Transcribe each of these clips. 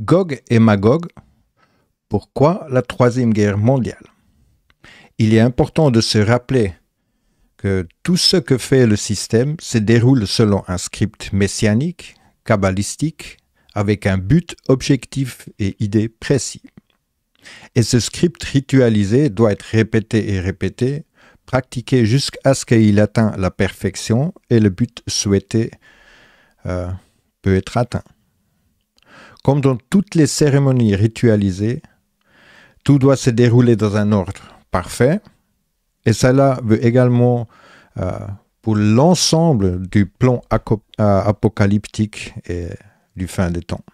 Gog et Magog, pourquoi la Troisième Guerre mondiale Il est important de se rappeler que tout ce que fait le système se déroule selon un script messianique, kabbalistique, avec un but objectif et idée précis. Et ce script ritualisé doit être répété et répété, pratiqué jusqu'à ce qu'il atteint la perfection et le but souhaité euh, peut être atteint. Comme dans toutes les cérémonies ritualisées, tout doit se dérouler dans un ordre parfait. Et cela veut également, euh, pour l'ensemble du plan euh, apocalyptique et du fin des temps,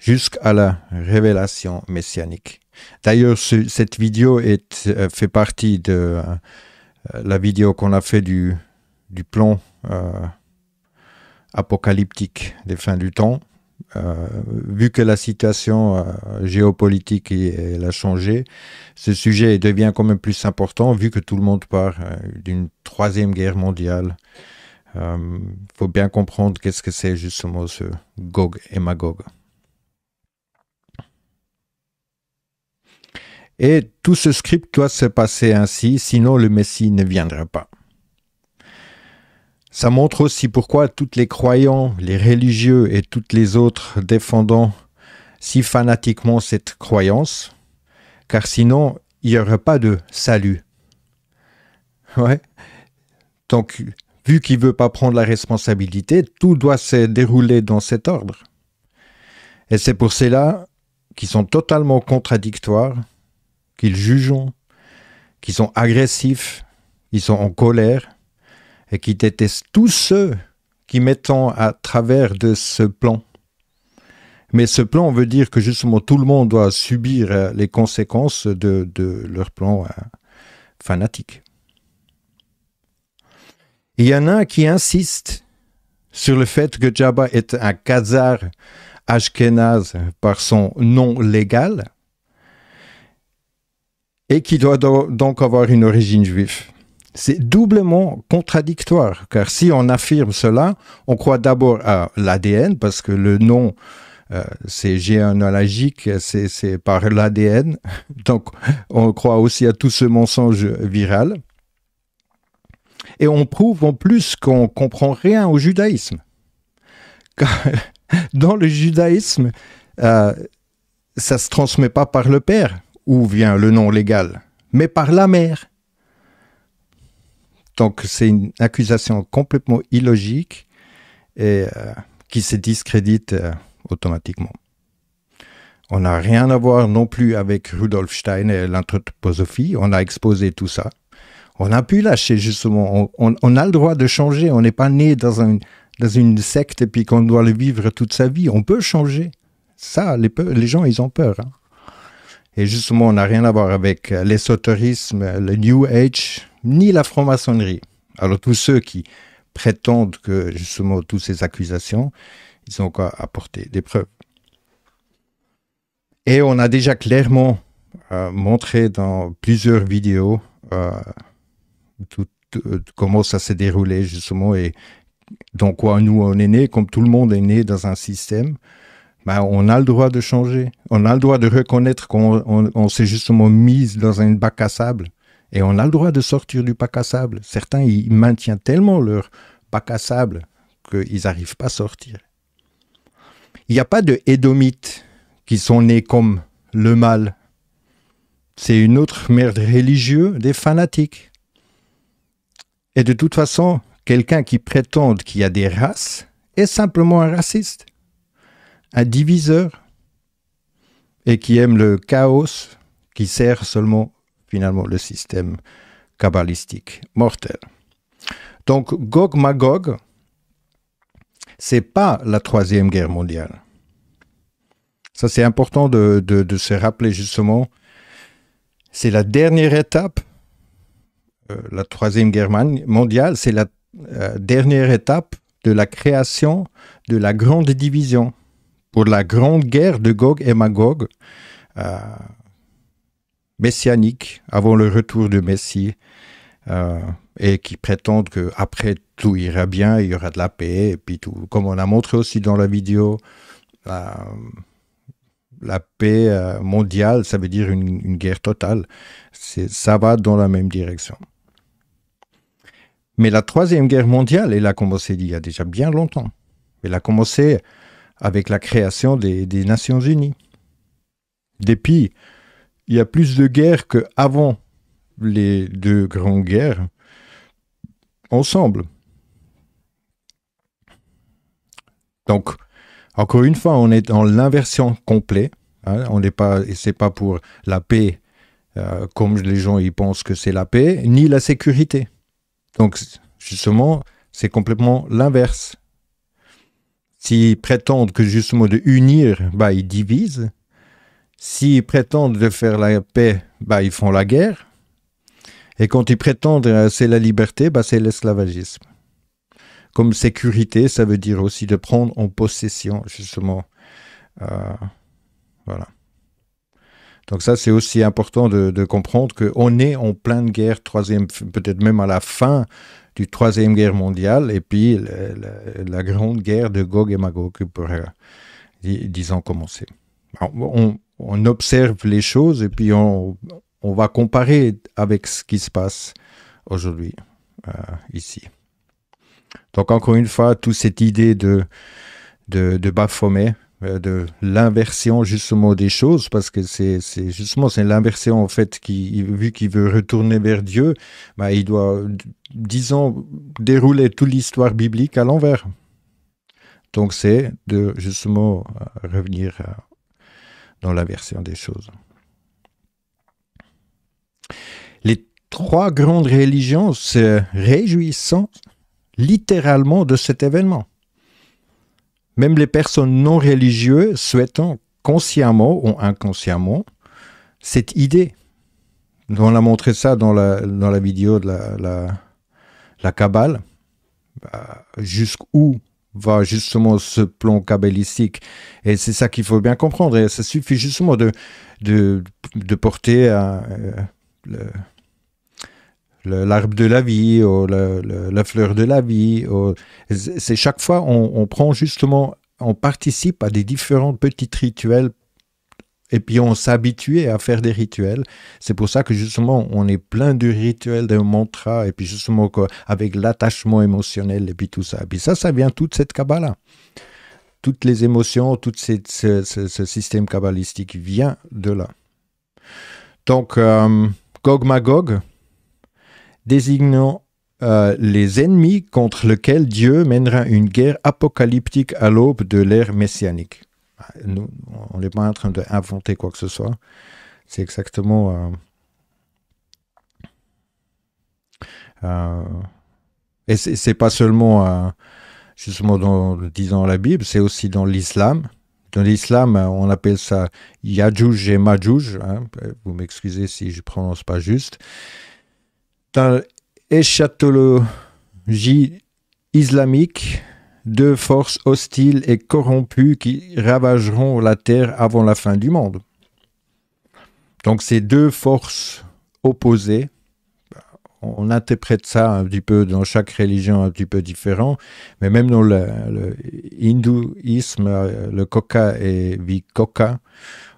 jusqu'à la révélation messianique. D'ailleurs, cette vidéo est, euh, fait partie de la vidéo qu'on a fait du, plan apocalyptique des fins du temps. Euh, vu que la situation euh, géopolitique a changé, ce sujet devient quand même plus important vu que tout le monde part euh, d'une troisième guerre mondiale. Il faut bien comprendre qu'est-ce que c'est justement ce Gog et Magog. Et tout ce script doit se passer ainsi, sinon le Messie ne viendra pas. Ça montre aussi pourquoi toutes les croyants, les religieux et toutes les autres défendant si fanatiquement cette croyance, car sinon il n'y aurait pas de salut. Ouais. Donc, vu qu'il ne veut pas prendre la responsabilité, tout doit se dérouler dans cet ordre. Et c'est pour cela qu'ils sont totalement contradictoires, qu'ils jugent, qu'ils sont agressifs, ils sont en colère, et qui déteste tous ceux qui mettent à travers de ce plan. Mais ce plan veut dire que justement tout le monde doit subir euh, les conséquences de, leur plan euh, fanatique. Il y en a qui insiste sur le fait que Jabba est un Khazar Ashkenaz par son nom légal et qui doit donc avoir une origine juive c'est doublement contradictoire, car si on affirme cela, on croit d'abord à l'ADN, parce que le nom, euh, c'est généalogique, c'est par l'ADN, donc on croit aussi à tout ce mensonge viral. Et on prouve en plus qu'on comprend rien au judaïsme. Dans le judaïsme, ça euh, ça se transmet pas par le père, où vient le nom légal, mais par la mère. Donc c'est une accusation complètement illogique et euh, qui se discrédite euh, automatiquement. On n'a rien à voir non plus avec Rudolf Stein et l'anthroposophie. On a exposé tout ça. On a pu lâcher justement. On, a le droit de changer. On n'est pas né dans, une secte et puis qu'on doit le vivre toute sa vie. On peut changer. Ça, les, gens, ils ont peur. Hein. Et justement, on n'a rien à voir avec euh, l'ésotérisme, le New Age, ni la franc-maçonnerie. Alors tous ceux qui prétendent que justement toutes ces accusations, ils ont quoi apporter des preuves. Et on a déjà clairement euh, montré dans plusieurs vidéos euh, euh, comment ça s'est déroulé justement et dans quoi nous on est né, comme tout le monde est né dans un système. Ben, on a le droit de changer. On a le droit de reconnaître qu'on s'est justement mis dans une bac à sable et on a le droit de sortir du pack à sable. Certains, ils maintiennent tellement leur pack à sable qu'ils n'arrivent pas à sortir. Il n'y a pas de hédomites qui sont nés comme le mal. C'est une autre merde religieuse des fanatiques. Et de toute façon, quelqu'un qui prétend qu'il y a des races est simplement un raciste, un diviseur, et qui aime le chaos qui sert seulement finalement le système kabbalistique mortel. Donc Gog Magog, c'est pas la troisième guerre mondiale. Ça c'est important de, se rappeler justement. C'est la dernière étape. Euh, la troisième guerre mondiale, c'est la euh, dernière étape de la création de la grande division pour la grande guerre de Gog et Magog. Euh, messianique, avant le retour du Messie euh, et qui prétendent que après tout ira bien, il y aura de la paix et puis tout. Comme on a montré aussi dans la vidéo, euh, la, paix euh, mondiale, ça veut dire une, guerre totale. Ça va dans la même direction. Mais la Troisième Guerre mondiale, elle a commencé il y a déjà bien longtemps. Elle a commencé avec la création des, des Nations Unies. Depuis il y a plus de guerres qu'avant les deux grandes guerres ensemble. Donc, encore une fois, on est dans l'inversion complète. Hein. on n'est pas, c'est pas pour la paix euh, comme les gens y pensent que c'est la paix, ni la sécurité. Donc, justement, c'est complètement l'inverse. S'ils prétendent que justement de unir, bah, ils divisent. S'ils prétendent de faire la paix, bah, ils font la guerre. Et quand ils prétendent euh, c'est la liberté, bah, c'est l'esclavagisme. Comme sécurité, ça veut dire aussi de prendre en possession, justement. Euh, voilà. Donc ça, c'est aussi important de, comprendre qu'on est en pleine guerre, troisième, peut-être même à la fin du Troisième Guerre mondiale, et puis la, grande guerre de Gog et Magog qui pourrait, disons, commencer. on, on observe les choses et puis on, va comparer avec ce qui se passe aujourd'hui euh, ici. Donc encore une fois, toute cette idée de, de, de Baphomet, euh, de l'inversion justement des choses, parce que c'est justement c'est l'inversion en fait qui, vu qu'il veut retourner vers Dieu, bah, il doit, disons, dérouler toute l'histoire biblique à l'envers. Donc c'est de justement euh, revenir dans la version des choses. Les trois grandes religions se réjouissent littéralement de cet événement. Même les personnes non religieuses souhaitant consciemment ou inconsciemment cette idée. On a montré ça dans la, dans la vidéo de la, la, Kabbale. Bah, jusqu'où va justement ce plan cabalistique Et c'est ça qu'il faut bien comprendre. Et ça suffit justement de, de, porter à, euh, l'arbre de la vie ou la fleur de la vie. C'est chaque fois on, on prend justement, on participe à des différents petits rituels et puis on s'habituait à faire des rituels. C'est pour ça que justement, on est plein de rituels, de mantras, et puis justement avec l'attachement émotionnel, et puis tout ça. Et puis ça, ça vient toute cette Kabbalah. Toutes les émotions, tout ce, système kabbalistique vient de là. Donc, euh, Gog Magog, désignant euh, les ennemis contre lesquels Dieu mènera une guerre apocalyptique à l'aube de l'ère messianique. Ah, nous, on n'est pas en train d'inventer quoi que ce soit. C'est exactement euh, euh, et c'est pas seulement, euh, justement, dans, disons, la Bible, c'est aussi dans l'islam. Dans l'islam, on appelle ça Yajuj et Majuj. Hein, vous m'excusez si je prononce pas juste. Dans l'échatologie islamique, deux forces hostiles et corrompues qui ravageront la terre avant la fin du monde. Donc ces deux forces opposées, on interprète ça un petit peu dans chaque religion un petit peu différent, mais même dans le, le hindouisme, le Koka et Vikoka,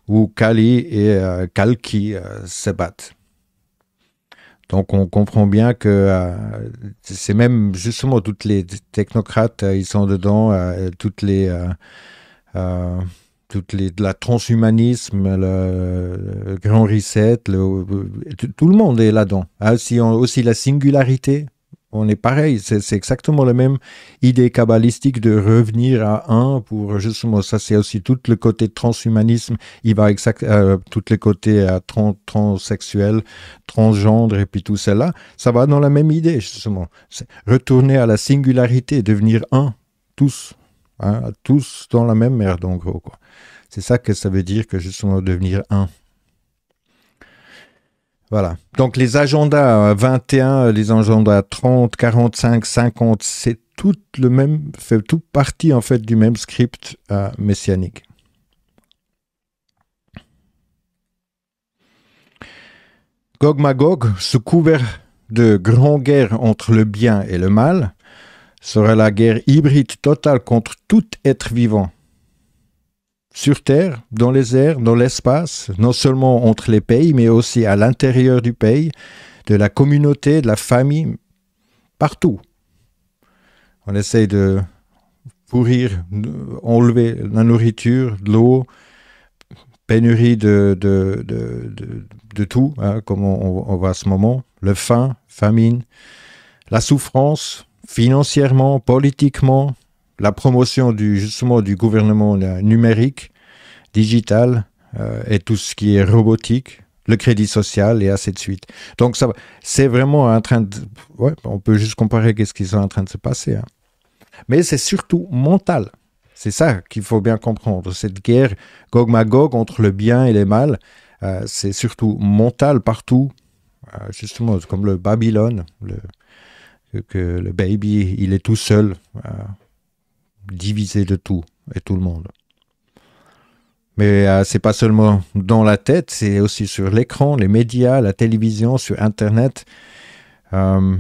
où Kali et euh, Kalki euh, se battent. Donc on comprend bien que euh, c'est même justement toutes les technocrates, euh, ils sont dedans, euh, toutes les, toutes les, la transhumanisme, le, grand reset, tout, le monde est là-dedans. Ah, aussi la singularité, on est pareil, c'est exactement la même idée kabbalistique de revenir à un pour justement ça c'est aussi tout le côté transhumanisme, il va exact euh, toutes les côtés côté euh, transgendre et puis tout cela, ça va dans la même idée justement, retourner à la singularité, devenir un, tous, hein, tous dans la même merde en gros quoi. C'est ça que ça veut dire que justement devenir un. Voilà. Donc les agendas 21, euh, euh, les agendas 30, 45, 50, c'est tout le même, fait tout partie en fait du même script euh, messianique. Gog Magog, sous couvert de grande guerres entre le bien et le mal, sera la guerre hybride totale contre tout être vivant sur Terre, dans les airs, dans l'espace, non seulement entre les pays, mais aussi à l'intérieur du pays, de la communauté, de la famille, partout. On essaie de pourrir, enlever la nourriture, l'eau, pénurie de, de, tout, hein, comme on, on, voit à ce moment, le faim, famine, la souffrance, financièrement, politiquement, la promotion du, justement du gouvernement numérique, digital euh, et tout ce qui est robotique, le crédit social et ainsi de suite. Donc ça, c'est vraiment en train de... on peut juste comparer qu'est-ce qu'ils sont en train de se passer. Hein. Mais c'est surtout mental. C'est ça qu'il faut bien comprendre. Cette guerre gog-magog entre le bien et le mal, euh, c'est surtout mental partout. Euh, justement, comme le Babylone, le, que le baby, il est tout seul divisé de tout et tout le monde. Mais euh, c'est pas seulement dans la tête, c'est aussi sur l'écran, les médias, la télévision, sur Internet. Euh,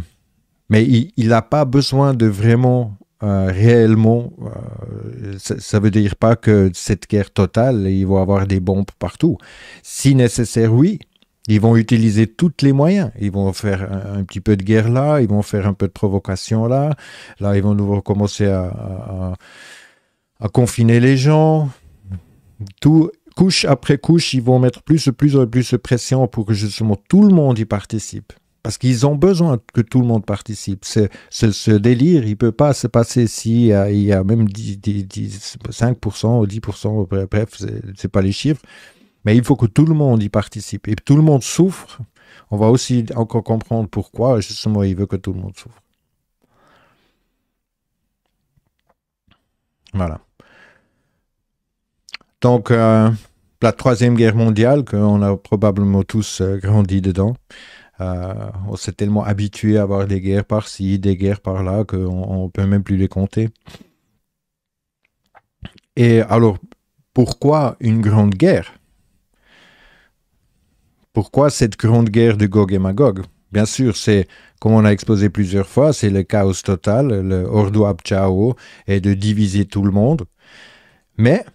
mais il n'a pas besoin de vraiment, euh, réellement, ça ne veut dire pas que cette guerre totale, il va avoir des bombes partout. Si nécessaire, oui, ils vont utiliser tous les moyens. Ils vont faire un, petit peu de guerre là, ils vont faire un peu de provocation là. Là, ils vont nous commencer à, confiner les gens. Tout, couche après couche, ils vont mettre plus et plus et plus de pression pour que justement tout le monde y participe. Parce qu'ils ont besoin que tout le monde participe. C'est ce délire, il ne peut pas se passer s'il si y, euh, y a, même 5% ou 10%, bref, ce sont pas les chiffres, mais il faut que tout le monde y participe. Et tout le monde souffre. On va aussi encore comprendre pourquoi, justement, il veut que tout le monde souffre. Voilà. Donc, euh, la Troisième Guerre mondiale, qu'on a probablement tous euh, grandi dedans, euh, on s'est tellement habitué à avoir des guerres par-ci, des guerres par-là, qu'on ne peut même plus les compter. Et alors, pourquoi une grande guerre pourquoi cette grande guerre de Gog et Magog Bien sûr, c'est, comme on a exposé plusieurs fois, c'est le chaos total, le ordo ab chao, et de diviser tout le monde. Mais,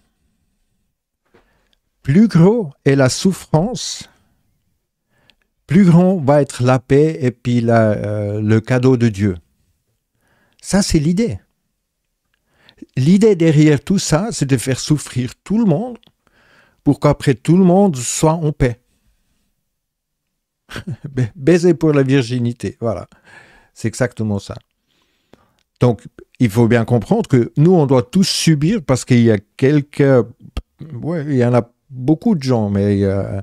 plus gros est la souffrance, plus grand va être la paix et puis la, euh, le cadeau de Dieu. Ça, c'est l'idée. L'idée derrière tout ça, c'est de faire souffrir tout le monde pour qu'après tout le monde soit en paix. Baiser pour la virginité, voilà. C'est exactement ça. Donc, il faut bien comprendre que nous, on doit tous subir parce qu'il y a quelques... Ouais, il y en a beaucoup de gens, mais euh,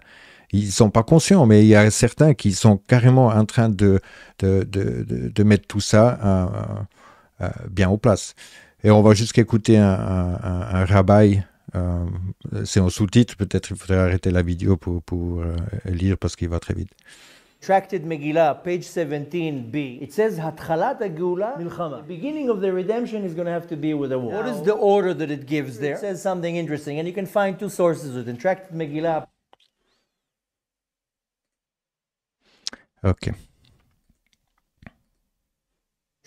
ils ne sont pas conscients, mais il y a certains qui sont carrément en train de, de, mettre tout ça euh, euh, bien en place. Et on va juste écouter un, un, euh, c'est en sous-titre, peut-être il faudrait arrêter la vidéo pour, pour euh, lire parce qu'il va très vite. Tracted Megillah, page 17b. It says, Hatchalat Agula Milchama. Beginning of the redemption is going to have to be with a war. What is the order that it gives there? It says something interesting, and you can find two sources within Tracted Megillah. Okay.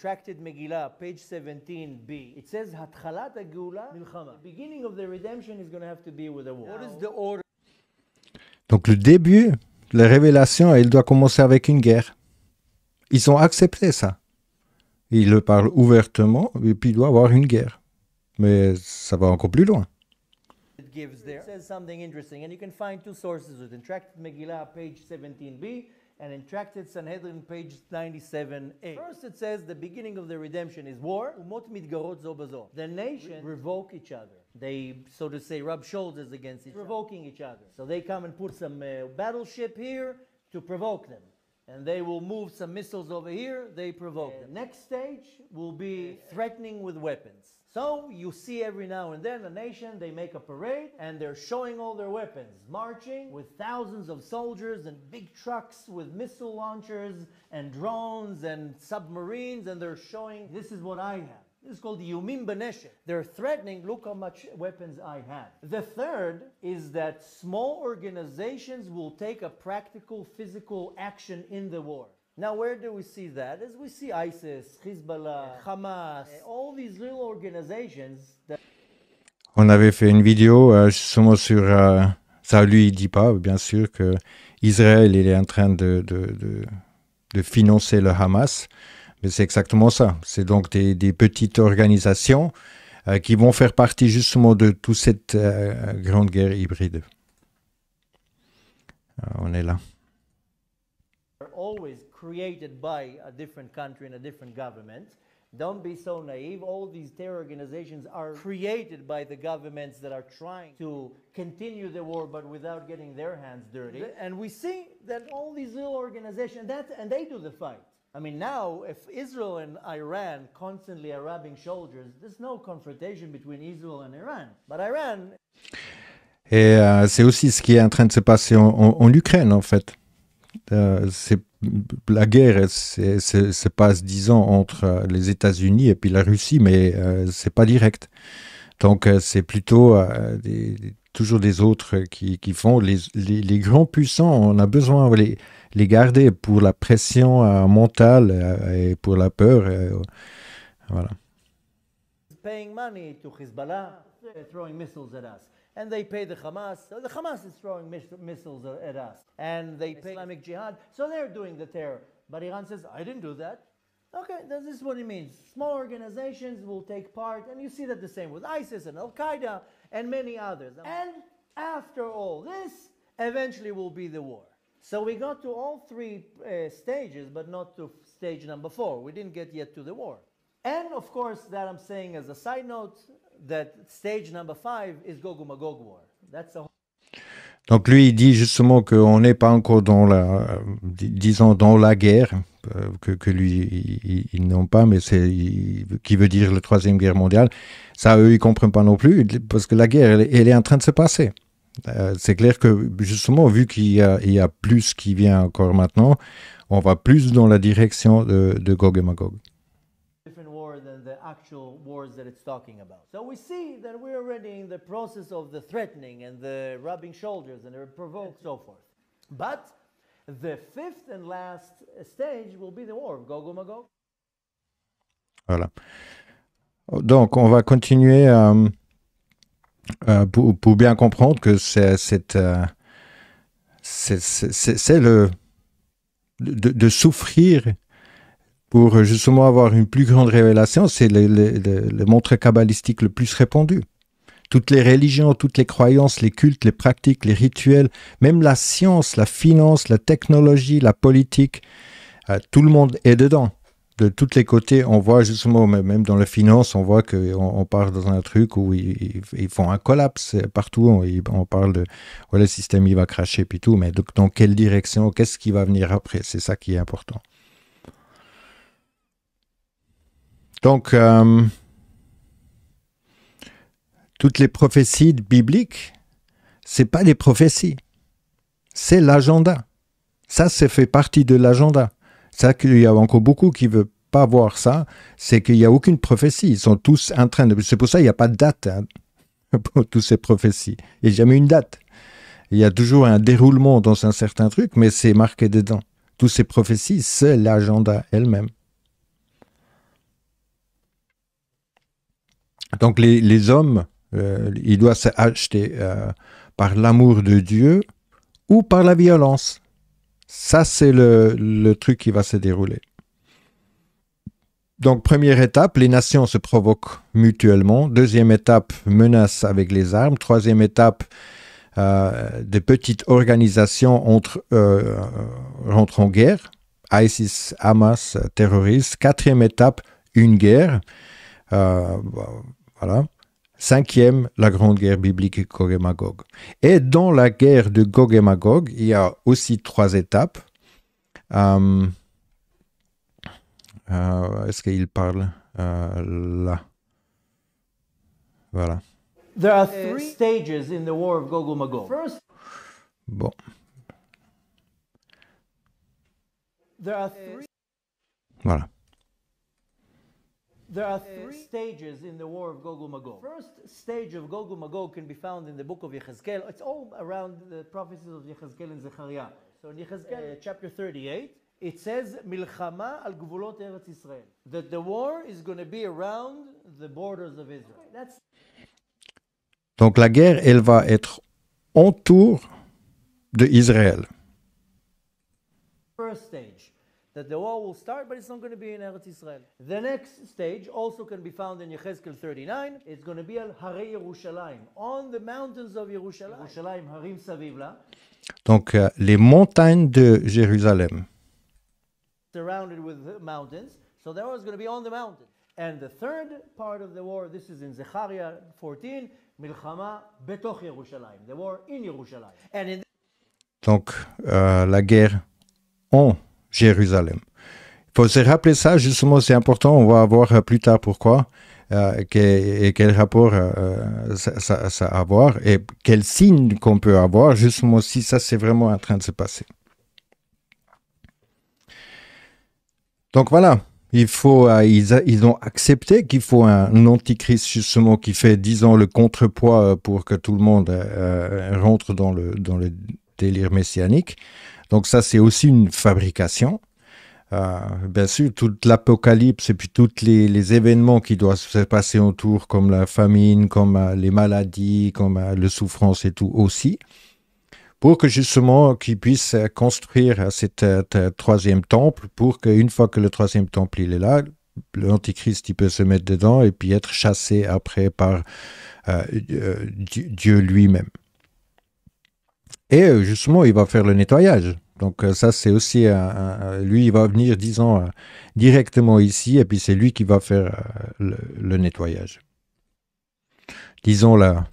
Tracted Megillah, page 17b, it says, Hatchalat Geula, The beginning of the redemption is going to have to be with a war. What is the order? Donc le début, la révélation, elle doit commencer avec une guerre. Ils ont accepté ça. Ils le parlent ouvertement, et puis il doit y avoir une guerre. Mais ça va encore plus loin. It gives there. It says something interesting, and you can find two sources with Tracted Megillah, page 17b. and in Tractate Sanhedrin, page 97a. First, it says the beginning of the redemption is war. The nation revoke each other. They, so to say, rub shoulders against each provoking other. each other. So they come and put some uh, battleship here to provoke them. And they will move some missiles over here, they provoke and them. Next stage will be threatening with weapons. So you see every now and then a nation, they make a parade and they're showing all their weapons, marching with thousands of soldiers and big trucks with missile launchers and drones and submarines and they're showing, this is what I have. This is called the Yumim Baneshe. They're threatening, look how much weapons I have. The third is that small organizations will take a practical, physical action in the war. Now, where do we see that? As we ISIS, Hamas, On avait fait une vidéo euh, justement sur euh, ça. Lui, il dit pas, bien sûr, que Israël, il est en train de, de, financer le Hamas, mais c'est exactement ça. C'est donc des, petites organisations euh, qui vont faire partie justement de toute cette grande guerre hybride. on est là. created by a different country and a different government. Don't be so naive. All these terror organizations are created by the governments that are trying to continue the war, but without getting their hands dirty. And we see that all these little organizations, and they do the fight. I mean, now, if Israel and Iran constantly are rubbing shoulders, there's no confrontation between Israel and Iran. But Iran. Et euh, c'est aussi ce qui est en train de se passer en, en, en Ukraine, en fait. Euh, la guerre se passe, ans entre euh, les États-Unis et puis la Russie, mais ce euh, c'est pas direct. Donc, euh, c'est plutôt toujours des autres qui, qui font. Les, les, grands puissants, on a besoin de les, les garder pour la pression mentale et pour la peur. voilà. and they pay the Hamas. So the Hamas is throwing miss- missiles at us, and they pay Islamic Jihad. So they're doing the terror. But Iran says, I didn't do that. Okay, this is what it means. Small organizations will take part, and you see that the same with ISIS and Al Qaeda and many others. And after all this, eventually will be the war. So we got to all three uh, stages, but not to stage number four. We didn't get yet to the war. And of course, that I'm saying as a side note, donc lui, il dit justement qu'on n'est pas encore dans la, disons, la guerre euh, que, lui, ils, n'ont pas, mais c'est qui veut dire la troisième guerre mondiale. Ça, eux, ils comprennent pas non plus, parce que la guerre, elle, est en train de se passer. Euh, c'est clair que justement, vu qu'il y, a, plus qui vient encore maintenant, on va plus dans la direction de, de Gog et Magog actual wars that it's talking about. So we see that we're already in the process of the threatening and the rubbing shoulders and the provoke, so forth. But the fifth and last stage will be the war of Gog Voilà. Donc on va continuer euh, euh, pour, pour, bien comprendre que c'est euh, le de, de souffrir pour euh, justement avoir une plus grande révélation, c'est le, le, montre kabbalistique le plus répandu. Toutes les religions, toutes les croyances, les cultes, les pratiques, les rituels, même la science, la finance, la technologie, la politique, euh, tout le monde est dedans. De tous les côtés, on voit justement, même dans la finance, on voit qu'on on part dans un truc où ils, font un collapse euh, partout. On, parle de le système, il va cracher, puis tout. Mais dans quelle direction Qu'est-ce qui va venir après C'est ça qui est important. Donc, euh, toutes les prophéties bibliques, ce n'est pas des prophéties, c'est l'agenda. Ça, c'est fait partie de l'agenda. Ça, qu'il y a encore beaucoup qui ne veulent pas voir ça, c'est qu'il n'y a aucune prophétie. Ils sont tous en train de. C'est pour ça qu'il n'y a pas de date hein, pour toutes ces prophéties. Il n'y a jamais une date. Il y a toujours un déroulement dans un certain truc, mais c'est marqué dedans. Toutes ces prophéties, c'est l'agenda elle-même. Donc les, les hommes, euh, ils doivent s'acheter euh, par l'amour de Dieu ou par la violence. Ça, c'est le, truc qui va se dérouler. Donc, première étape, les nations se provoquent mutuellement. Deuxième étape, menace avec les armes. Troisième étape, euh, des petites organisations entre, rentrent en guerre. ISIS, Hamas, terroristes. Quatrième étape, une guerre. Voilà. Cinquième, la grande guerre biblique Gog et Magog. Et dans la guerre de Gog et Magog, il y a aussi trois étapes. Euh, euh Est-ce qu'il parle euh, là Voilà. There are euh, three stages in the war of Gog and Magog. First... Bon. There are euh, three... Voilà. There are eh, three stages in the war of Gog and Magog. The first stage of Gog and Magog can be found in the book of Yechezkel. It's all around the prophecies of Yechezkel and Zechariah. So in Yechezkel, eh. eh, chapter 38, it says, Milchama al gvulot Eretz Israel. That the war is going to be around the borders of Israel. Donc la guerre, elle va être autour de Israël. First stage that the war will start, but it's not going to be in Eretz Israel. The next stage also can be found in Yechezkel 39. It's going to be al Hare Yerushalayim, on the mountains of Yerushalayim. Yerushalayim Harim Savivla. Donc euh, les montagnes de Jérusalem. Surrounded with mountains, so the war going to be on the mountain. And the third part of the war, this is in Zechariah 14, Milchama betoch Yerushalayim, the war in Yerushalayim. And in Donc euh, la guerre en Jérusalem. Il faut se rappeler ça, justement, c'est important, on va voir euh, plus tard pourquoi. Euh, et quel rapport euh, ça, a à avoir et quel signe qu'on peut avoir justement si ça c'est vraiment en train de se passer. Donc voilà, il faut, ils, ont accepté qu'il faut un antichrist justement qui fait, disons, le contrepoids pour que tout le monde rentre dans le, dans le délire messianique. Donc ça, c'est aussi une fabrication. Euh, bien sûr, toute l'apocalypse et puis tous les, événements qui doivent se passer autour, comme la famine, comme euh, les maladies, comme la euh, le souffrance et tout aussi, pour que justement qu'ils puissent construire cet troisième temple, pour qu'une fois que le troisième temple il est là, l'antichrist il peut se mettre dedans et puis être chassé après par Dieu lui-même. Et euh, justement, il va faire le nettoyage. Donc euh, ça, c'est aussi lui, il va venir, disons, euh, directement ici, et puis c'est lui qui va faire le, nettoyage. Disons la,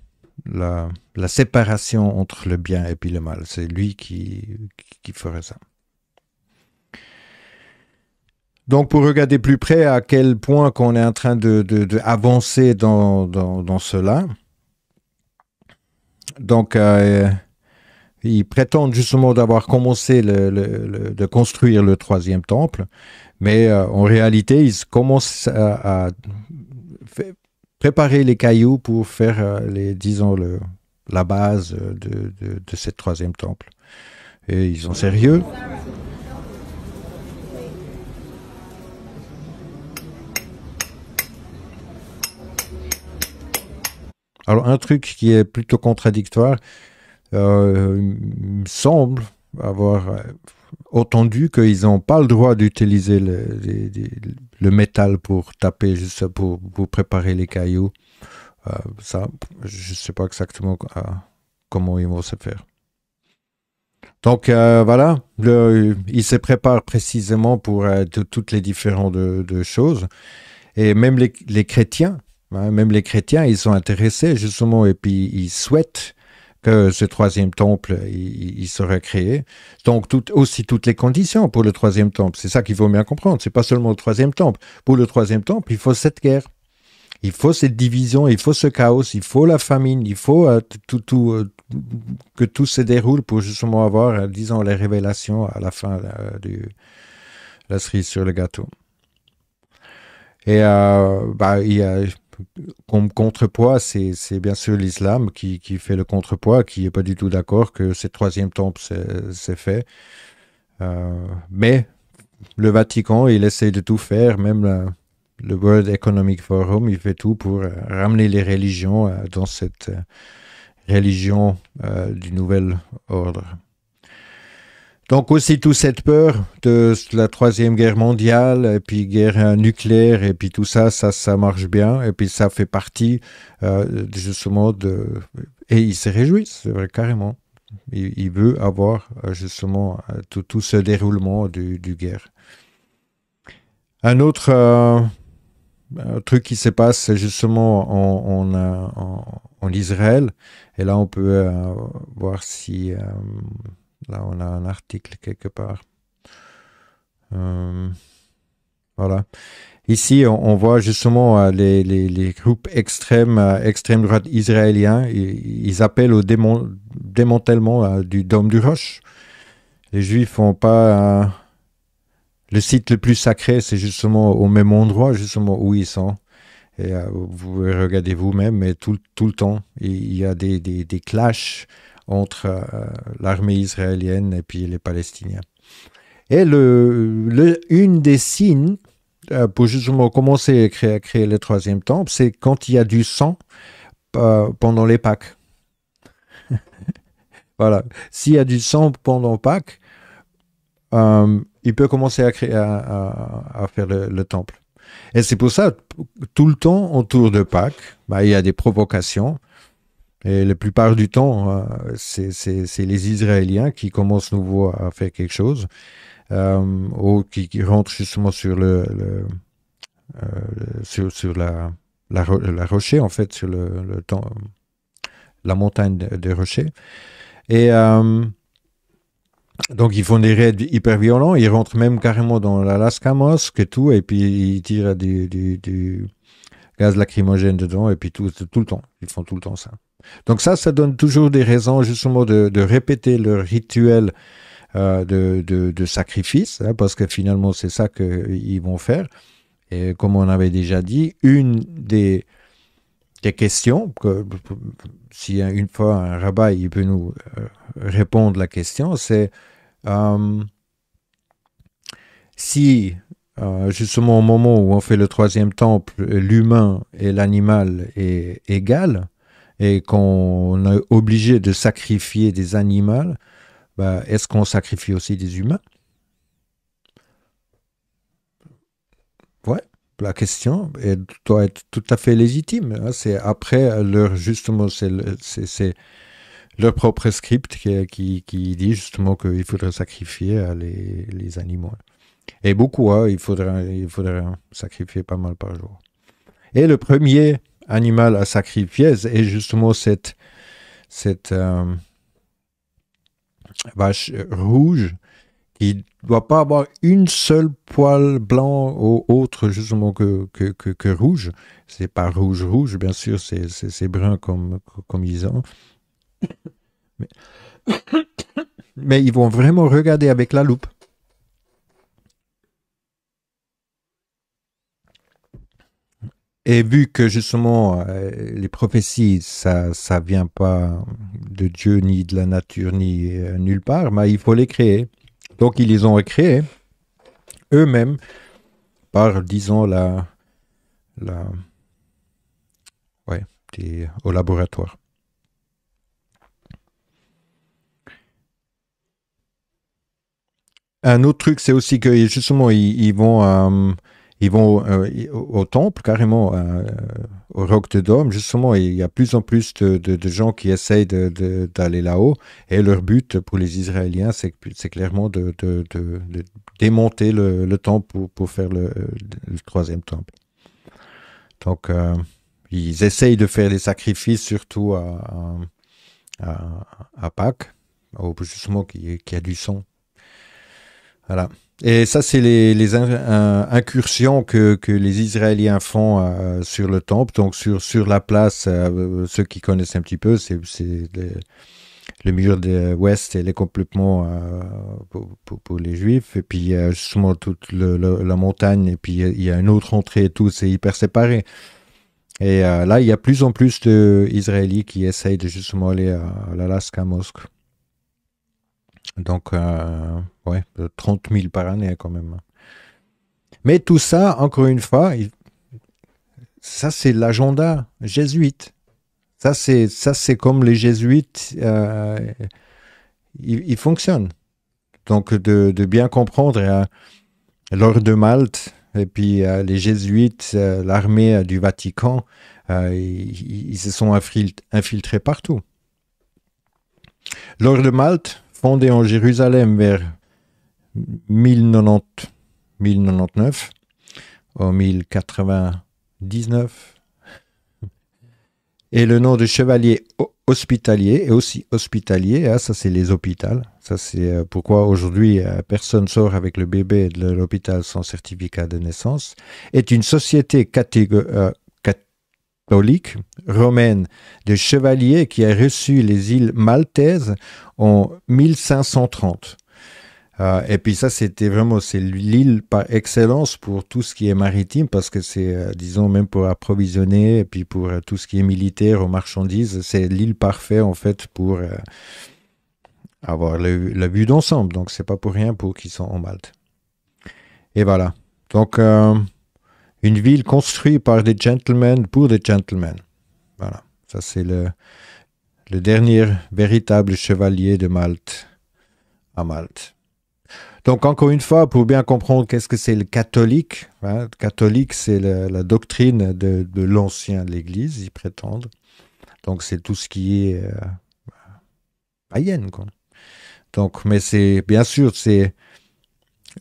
la, séparation entre le bien et puis le mal. C'est lui qui, qui, ferait ça. Donc pour regarder plus près à quel point qu'on est en train de, avancer dans, cela. Donc ils prétendent justement d'avoir commencé de construire le troisième temple, mais euh, en réalité, ils commencent à, préparer les cailloux pour faire, euh, disons, la base de, de, de ce troisième temple. Et ils sont sérieux. Alors un truc qui est plutôt contradictoire, euh, il me semble avoir euh, entendu qu'ils n'ont pas le droit d'utiliser le, métal pour taper, juste pour, pour préparer les cailloux. Euh, ça, je ne sais pas exactement comment ils vont se faire. Donc voilà, ils il se préparent précisément pour toutes les différentes de, choses. Et même les, chrétiens, hein, même les chrétiens, ils sont intéressés justement et puis ils souhaitent que ce troisième temple il, il sera créé. Donc tout, aussi toutes les conditions pour le troisième temple. C'est ça qu'il faut bien comprendre. C'est pas seulement le troisième temple. Pour le troisième temple, il faut cette guerre. Il faut cette division, il faut ce chaos, il faut la famine, il faut euh, tout, tout, euh, que tout se déroule pour justement avoir, euh, disons, les révélations à la fin de la cerise sur le gâteau. Et bah, il y a comme contrepoids, c'est bien sûr l'islam qui, qui, fait le contrepoids, qui n'est pas du tout d'accord que cette troisième temple s'est fait. Euh, mais le Vatican, il essaie de tout faire, même le World Economic Forum, il fait tout pour euh, ramener les religions euh, dans cette religion du nouvel ordre. Donc aussi toute cette peur de la troisième guerre mondiale et puis guerre euh, nucléaire et puis tout ça, ça ça marche bien et puis ça fait partie justement euh, de euh, et il se réjouit, c'est vrai carrément. Il, veut avoir justement tout, tout ce déroulement du, guerre. Un autre truc qui se passe c'est justement en, en, Israël et là on peut voir si Là, on a un article quelque part. Euh, voilà. Ici, on, voit justement euh, les, groupes extrêmes, extrêmes euh, extrême droite ils, appellent au démantèlement du Dôme du Roche. Les Juifs n'ont pas. le site le plus sacré, c'est justement au même endroit, justement où ils sont. Et vous regardez vous-même, mais tout, le temps, il y a des, des, des clashs entre euh, l'armée israélienne et puis les Palestiniens. Et le, une des signes euh, pour justement commencer à créer, à créer le troisième temple, c'est quand il y a du sang euh, pendant les Pâques. voilà. S'il y a du sang pendant Pâques, il peut commencer à, créer, à, faire le, temple. Et c'est pour ça, tout le temps autour de Pâques, bah, il y a des provocations. Et la plupart du temps, euh, c'est les Israéliens qui commencent nouveau à faire quelque chose euh, ou qui, rentrent justement sur le, euh, sur, la, la, la, rocher en fait, sur le, la montagne des de rochers. Et donc ils font des raids hyper violents, ils rentrent même carrément dans l'Alaska Mosque et tout, et puis ils tirent du, gaz lacrymogène dedans, et puis tout, tout le temps, ils font tout le temps ça. Donc ça, ça donne toujours des raisons justement de, répéter le rituel euh, de, sacrifice, hein, parce que finalement c'est ça qu'ils euh, vont faire. Et comme on avait déjà dit, une des, questions, que, si hein, une fois un rabbin peut nous euh, répondre la question, c'est si justement au moment où on fait le troisième temple, l'humain et l'animal est égal, et qu'on est obligé de sacrifier des animaux, ben, est-ce qu'on sacrifie aussi des humains Ouais, la question doit être tout à fait légitime. Hein. C'est après leur justement, c'est leur propre script qui, dit justement qu'il faudrait sacrifier euh, les, animaux. Et beaucoup, hein, il, faudrait, il faudrait sacrifier pas mal par jour. Et le premier animal à sacrifier et justement cette, euh, vache rouge qui doit pas avoir une seule poil blanc ou autre justement que, que, que, rouge. C'est pas rouge rouge, bien sûr, c'est brun comme, comme ils ont. mais ils vont vraiment regarder avec la loupe. Et vu que justement euh, les prophéties, ça ne vient pas de Dieu ni de la nature ni euh, nulle part, mais il faut les créer. Donc ils les ont créés eux-mêmes par disons la la ouais au laboratoire. Un autre truc, c'est aussi que justement ils, vont euh, ils vont euh, au, temple, carrément, euh, au Roc de Dôme. Justement, il y a plus en plus de, gens qui essayent d'aller là-haut. Et leur but pour les Israéliens, c'est clairement de, démonter le, temple pour, faire le, troisième temple. Donc, euh, ils essayent de faire des sacrifices, surtout à, à, Pâques, justement, qui, qui a du sang. Voilà. Et ça, c'est les, incursions que, les Israéliens font euh, sur le temple, donc sur, sur la place. Euh, ceux qui connaissent un petit peu, c'est le mur de l'Ouest et les complètement euh, pour, les Juifs. Et puis, justement, toute la montagne, et puis il y a une autre entrée et tout, c'est hyper séparé. Et là, il y a plus en plus d'Israéliens qui essayent de justement aller à, à l'Alaska Mosque. Donc ouais, 30 euh, 000 par année hein, quand même. Hein. Mais tout ça, encore une fois, ça c'est l'agenda jésuite. Ça c'est ça c'est comme les jésuites, euh, ils, fonctionnent. Donc de, bien comprendre hein, euh, l'ordre de Malte et puis euh, les jésuites, l'armée du Vatican, ils, ils, se sont infiltrés partout. L'ordre de Malte, fondé en Jérusalem vers 1099 en 1099. Et le nom de chevalier hospitalier et aussi hospitalier, hein, ça c'est les hôpitaux. Ça c'est euh, pourquoi aujourd'hui euh, personne sort avec le bébé de l'hôpital sans certificat de naissance. Est une société euh, catholique romaine de chevaliers qui a reçu les îles maltaises en 1530. Euh, et puis ça, c'était vraiment c'est l'île par excellence pour tout ce qui est maritime, parce que c'est, euh, disons, même pour approvisionner, et puis pour euh, tout ce qui est militaire ou marchandises, c'est l'île parfaite en fait pour avoir la vue d'ensemble. Donc c'est pas pour rien pour qu'ils sont en Malte. Et voilà. Donc une ville construite par des gentlemen pour des gentlemen. Voilà. Ça c'est le dernier véritable chevalier de Malte à Malte. Donc encore une fois, pour bien comprendre qu'est-ce que c'est le catholique, hein, catholique c'est la, doctrine de, l'ancien de l'Église, ils prétendent. Donc c'est tout ce qui est euh, païen. Donc, mais c'est bien sûr, c'est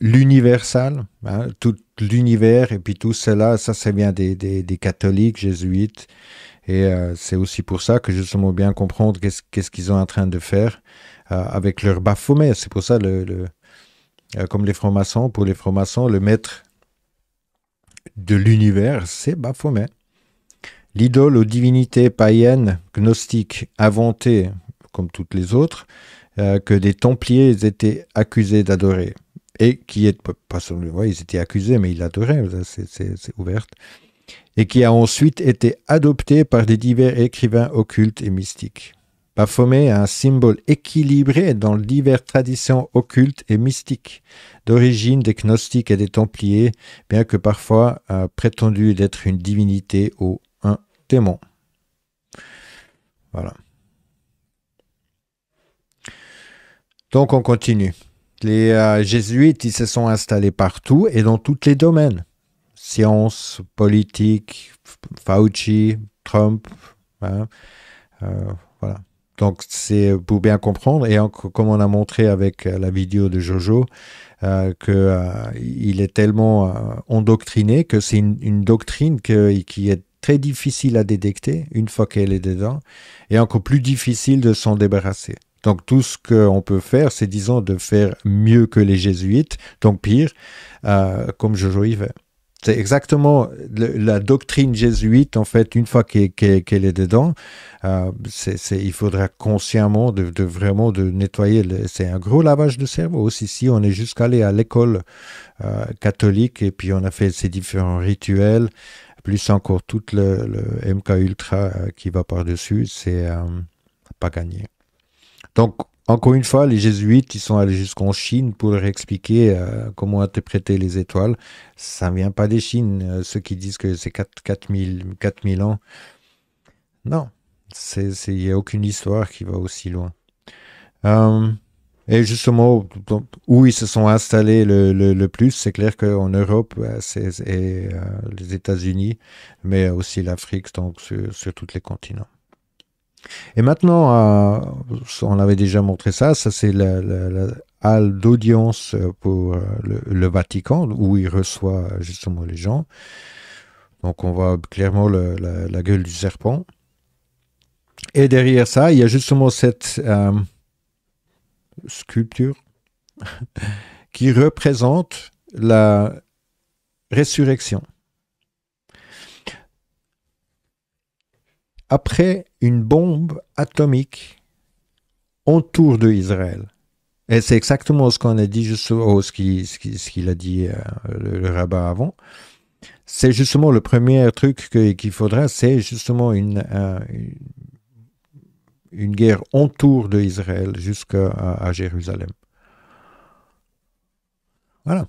l'universal, hein, tout l'univers et puis tout cela, ça c'est bien des, catholiques, jésuites. Et euh, c'est aussi pour ça que justement bien comprendre qu'est-ce qu'ils sont en train de faire euh, avec leur baphomet. C'est pour ça le euh, comme les francs-maçons, pour les francs-maçons, le maître de l'univers, c'est Baphomet. L'idole aux divinités païennes, gnostiques, inventées, comme toutes les autres, euh, que des templiers étaient accusés d'adorer. Et qui est, pas seulement, ils étaient accusés, mais ils l'adoraient, c'est ouverte. Et qui a ensuite été adopté par des divers écrivains occultes et mystiques. Baphomet est un symbole équilibré dans diverses traditions occultes et mystiques, d'origine des gnostiques et des templiers, bien que parfois euh, prétendu d'être une divinité ou un démon. Voilà. Donc on continue. Les euh, jésuites, ils se sont installés partout et dans tous les domaines. Science, politique, Fauci, Trump. Hein, euh, donc, c'est pour bien comprendre, et encore comme on a montré avec euh, la vidéo de Jojo, euh, qu'il euh, est tellement euh, endoctriné que c'est une, doctrine que, qui est très difficile à détecter une fois qu'elle est dedans, et encore plus difficile de s'en débarrasser. Donc tout ce qu'on peut faire, c'est disons de faire mieux que les jésuites, donc pire, comme Jojo y c'est exactement la doctrine jésuite, en fait, une fois qu'elle est dedans, euh, il faudra consciemment de, vraiment de nettoyer. C'est un gros lavage de cerveau aussi. Si on est jusqu'à aller à l'école euh, catholique et puis on a fait ces différents rituels, plus encore tout le, MK Ultra euh, qui va par-dessus, c'est pas gagné. Donc, encore une fois, les jésuites, ils sont allés jusqu'en Chine pour leur expliquer euh, comment interpréter les étoiles. Ça ne vient pas des Chines, euh, ceux qui disent que c'est 4000, ans. Non, il n'y a aucune histoire qui va aussi loin. Euh, et justement, où ils se sont installés le, plus, c'est clair qu'en Europe et les États-Unis, mais aussi l'Afrique, donc sur, sur tous les continents. Et maintenant, on avait déjà montré ça, ça c'est la, la, halle d'audience euh, pour euh, le, Vatican, où il reçoit euh, justement les gens. Donc on voit clairement la, gueule du serpent. Et derrière ça, il y a justement cette sculpture qui représente la résurrection. après une bombe atomique autour de Israël. Et c'est exactement ce qu'on a dit, ce qu'il a dit euh, le, rabbin avant. C'est justement le premier truc qu'il faudra, c'est justement euh, une, guerre autour de Israël jusqu'à Jérusalem. Voilà.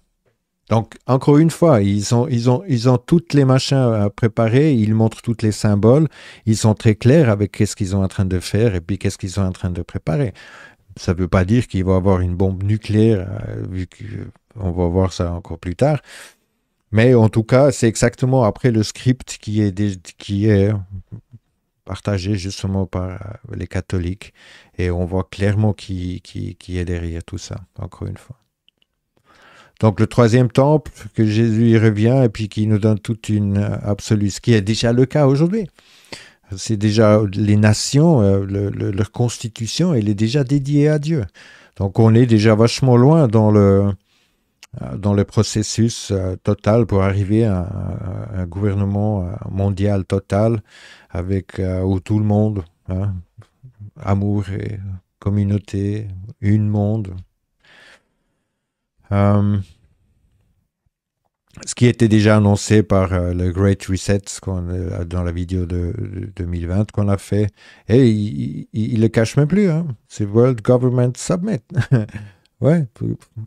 Donc, encore une fois, ils ont, ils toutes les machins à préparer, ils montrent tous les symboles, ils sont très clairs avec qu'est-ce qu'ils sont en train de faire et puis qu'est-ce qu'ils sont en train de préparer. Ça ne veut pas dire qu'il va avoir une bombe nucléaire, euh, vu qu'on euh, va voir ça encore plus tard. Mais en tout cas, c'est exactement après le script qui est, qui est partagé justement par euh, les catholiques. Et on voit clairement qui est derrière tout ça, encore une fois. Donc le troisième temple, que Jésus y revient et puis qui nous donne toute une euh, absolue, ce qui est déjà le cas aujourd'hui. C'est déjà euh, les nations, euh, leur constitution, elle est déjà dédiée à Dieu. Donc on est déjà vachement loin dans le, dans le processus total pour arriver à, un gouvernement mondial total avec où tout le monde, hein, amour et communauté, une monde, euh, ce qui était déjà annoncé par euh, le Great Reset euh, dans la vidéo de, 2020 qu'on a fait. Et il, ne le cache même plus. Hein. C'est World Government Submit. ouais,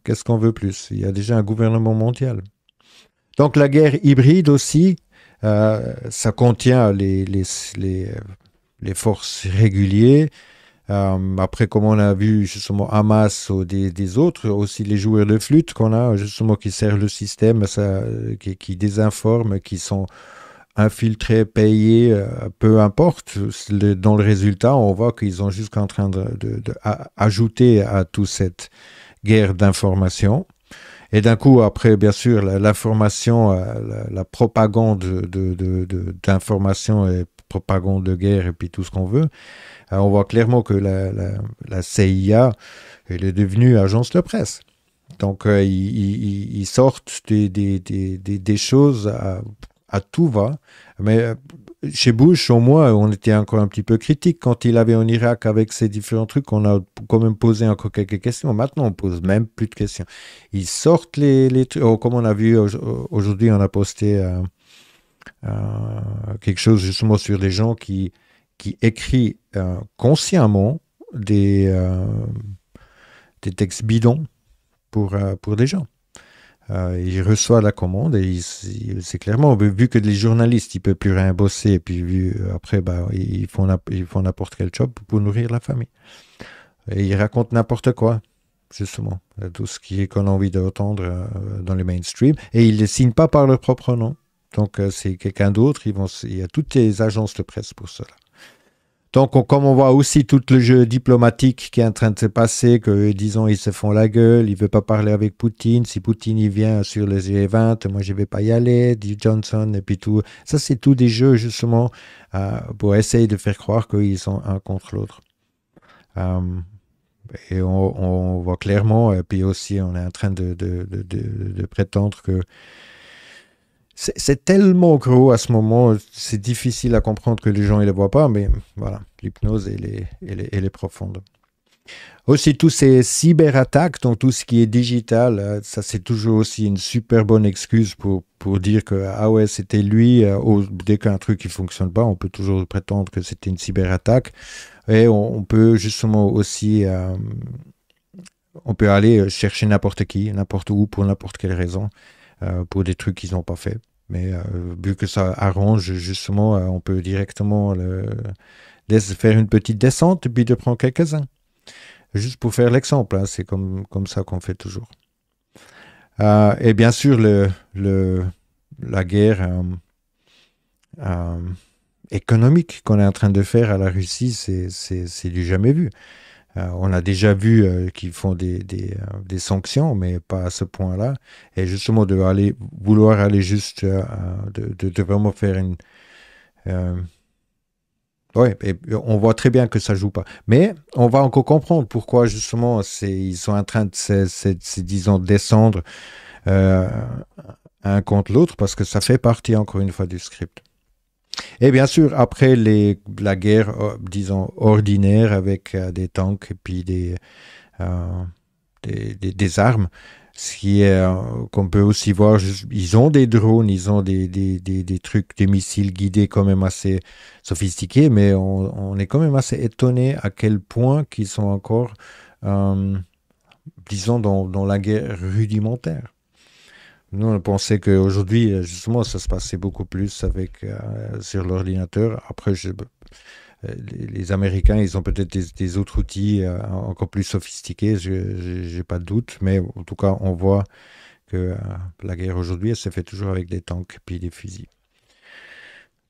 qu'est-ce qu'on veut plus Il y a déjà un gouvernement mondial. Donc la guerre hybride aussi, ça contient les, les, les forces régulières, euh, après, comme on a vu justement Hamas ou des, autres, aussi les joueurs de flûte qu'on a justement qui servent le système, ça, qui, qui désinforment, qui sont infiltrés, payés, euh, peu importe. Dans le résultat, on voit qu'ils sont juste en train de, ajouter à toute cette guerre d'information. Et d'un coup, après, bien sûr, l'information, euh, la, propagande d'information de, est propagande de guerre et puis tout ce qu'on veut. Euh, on voit clairement que la, CIA, elle est devenue agence de presse. Donc euh, ils, sortent des, choses à, tout va. Mais euh, chez Bush, au moins, on était encore un petit peu critique quand il avait en Irak avec ses différents trucs. On a quand même posé encore quelques questions. Maintenant, on pose même plus de questions. Ils sortent les, trucs. Oh, comme on a vu aujourd'hui, on a posté. Euh, quelque chose justement sur des gens qui, qui écrit euh, consciemment des, euh, des textes bidons pour, pour des gens. Euh, il reçoit la commande et c'est clairement vu que les journalistes ils peuvent plus rien bosser et puis vu, après bah, ils font ils font n'importe quel job pour nourrir la famille et ils racontent n'importe quoi justement tout ce qui qu'on a envie d'entendre dans les mainstream et ils ne signent pas par leur propre nom donc, euh, c'est quelqu'un d'autre. Il y a toutes les agences de presse pour cela. Donc, comme on voit aussi tout le jeu diplomatique qui est en train de se passer, que euh, disons, ils se font la gueule, ils ne veulent pas parler avec Poutine. Si Poutine il vient sur les G20, moi je ne vais pas y aller, dit Johnson, et puis tout. Ça, c'est tout des jeux justement euh, pour essayer de faire croire qu'ils sont un contre l'autre. et on, voit clairement, et puis aussi, on est en train de prétendre que c'est tellement gros à ce moment, c'est difficile à comprendre que les gens ne le voient pas, mais voilà, l'hypnose, elle est, profonde. Aussi, tous ces cyberattaques, donc tout ce qui est digital, euh, ça c'est toujours aussi une super bonne excuse pour, dire que, ah ouais, c'était lui, euh, dès qu'un truc ne fonctionne pas, on peut toujours prétendre que c'était une cyberattaque. Et on, peut justement aussi... Euh, on peut aller chercher n'importe qui, n'importe où, pour n'importe quelle raison, pour des trucs qu'ils n'ont pas fait. Mais euh, vu que ça arrange, justement, euh, on peut directement faire une petite descente, puis de prendre quelques-uns. Juste pour faire l'exemple, hein, c'est comme, ça qu'on fait toujours. Euh, et bien sûr, la guerre économique qu'on est en train de faire à la Russie, c'est du jamais vu. Euh, on a déjà vu euh, qu'ils font des, des, euh, des, sanctions, mais pas à ce point-là. Et justement, de aller, vouloir aller juste, de, de, vraiment faire une... oui, on voit très bien que ça joue pas. Mais on va encore comprendre pourquoi justement ils sont en train de, se, disons, descendre un contre l'autre, parce que ça fait partie encore une fois du script. Et bien sûr, après la guerre, euh, disons, ordinaire avec euh, des tanks et puis des, euh, des, armes, ce qu'on peut aussi voir, ils ont des drones, ils ont des, des, des, trucs, des missiles guidés quand même assez sophistiqués, mais on, est quand même assez étonné à quel point qu'ils sont encore, disons, dans la guerre rudimentaire. Nous, on pensait qu'aujourd'hui, euh, justement, ça se passait beaucoup plus avec, euh, sur l'ordinateur. Après, euh, les, Américains, ils ont peut-être des, autres outils encore plus sophistiqués, je n'ai pas de doute. Mais en tout cas, on voit que la guerre aujourd'hui, elle se fait toujours avec des tanks puis des fusils.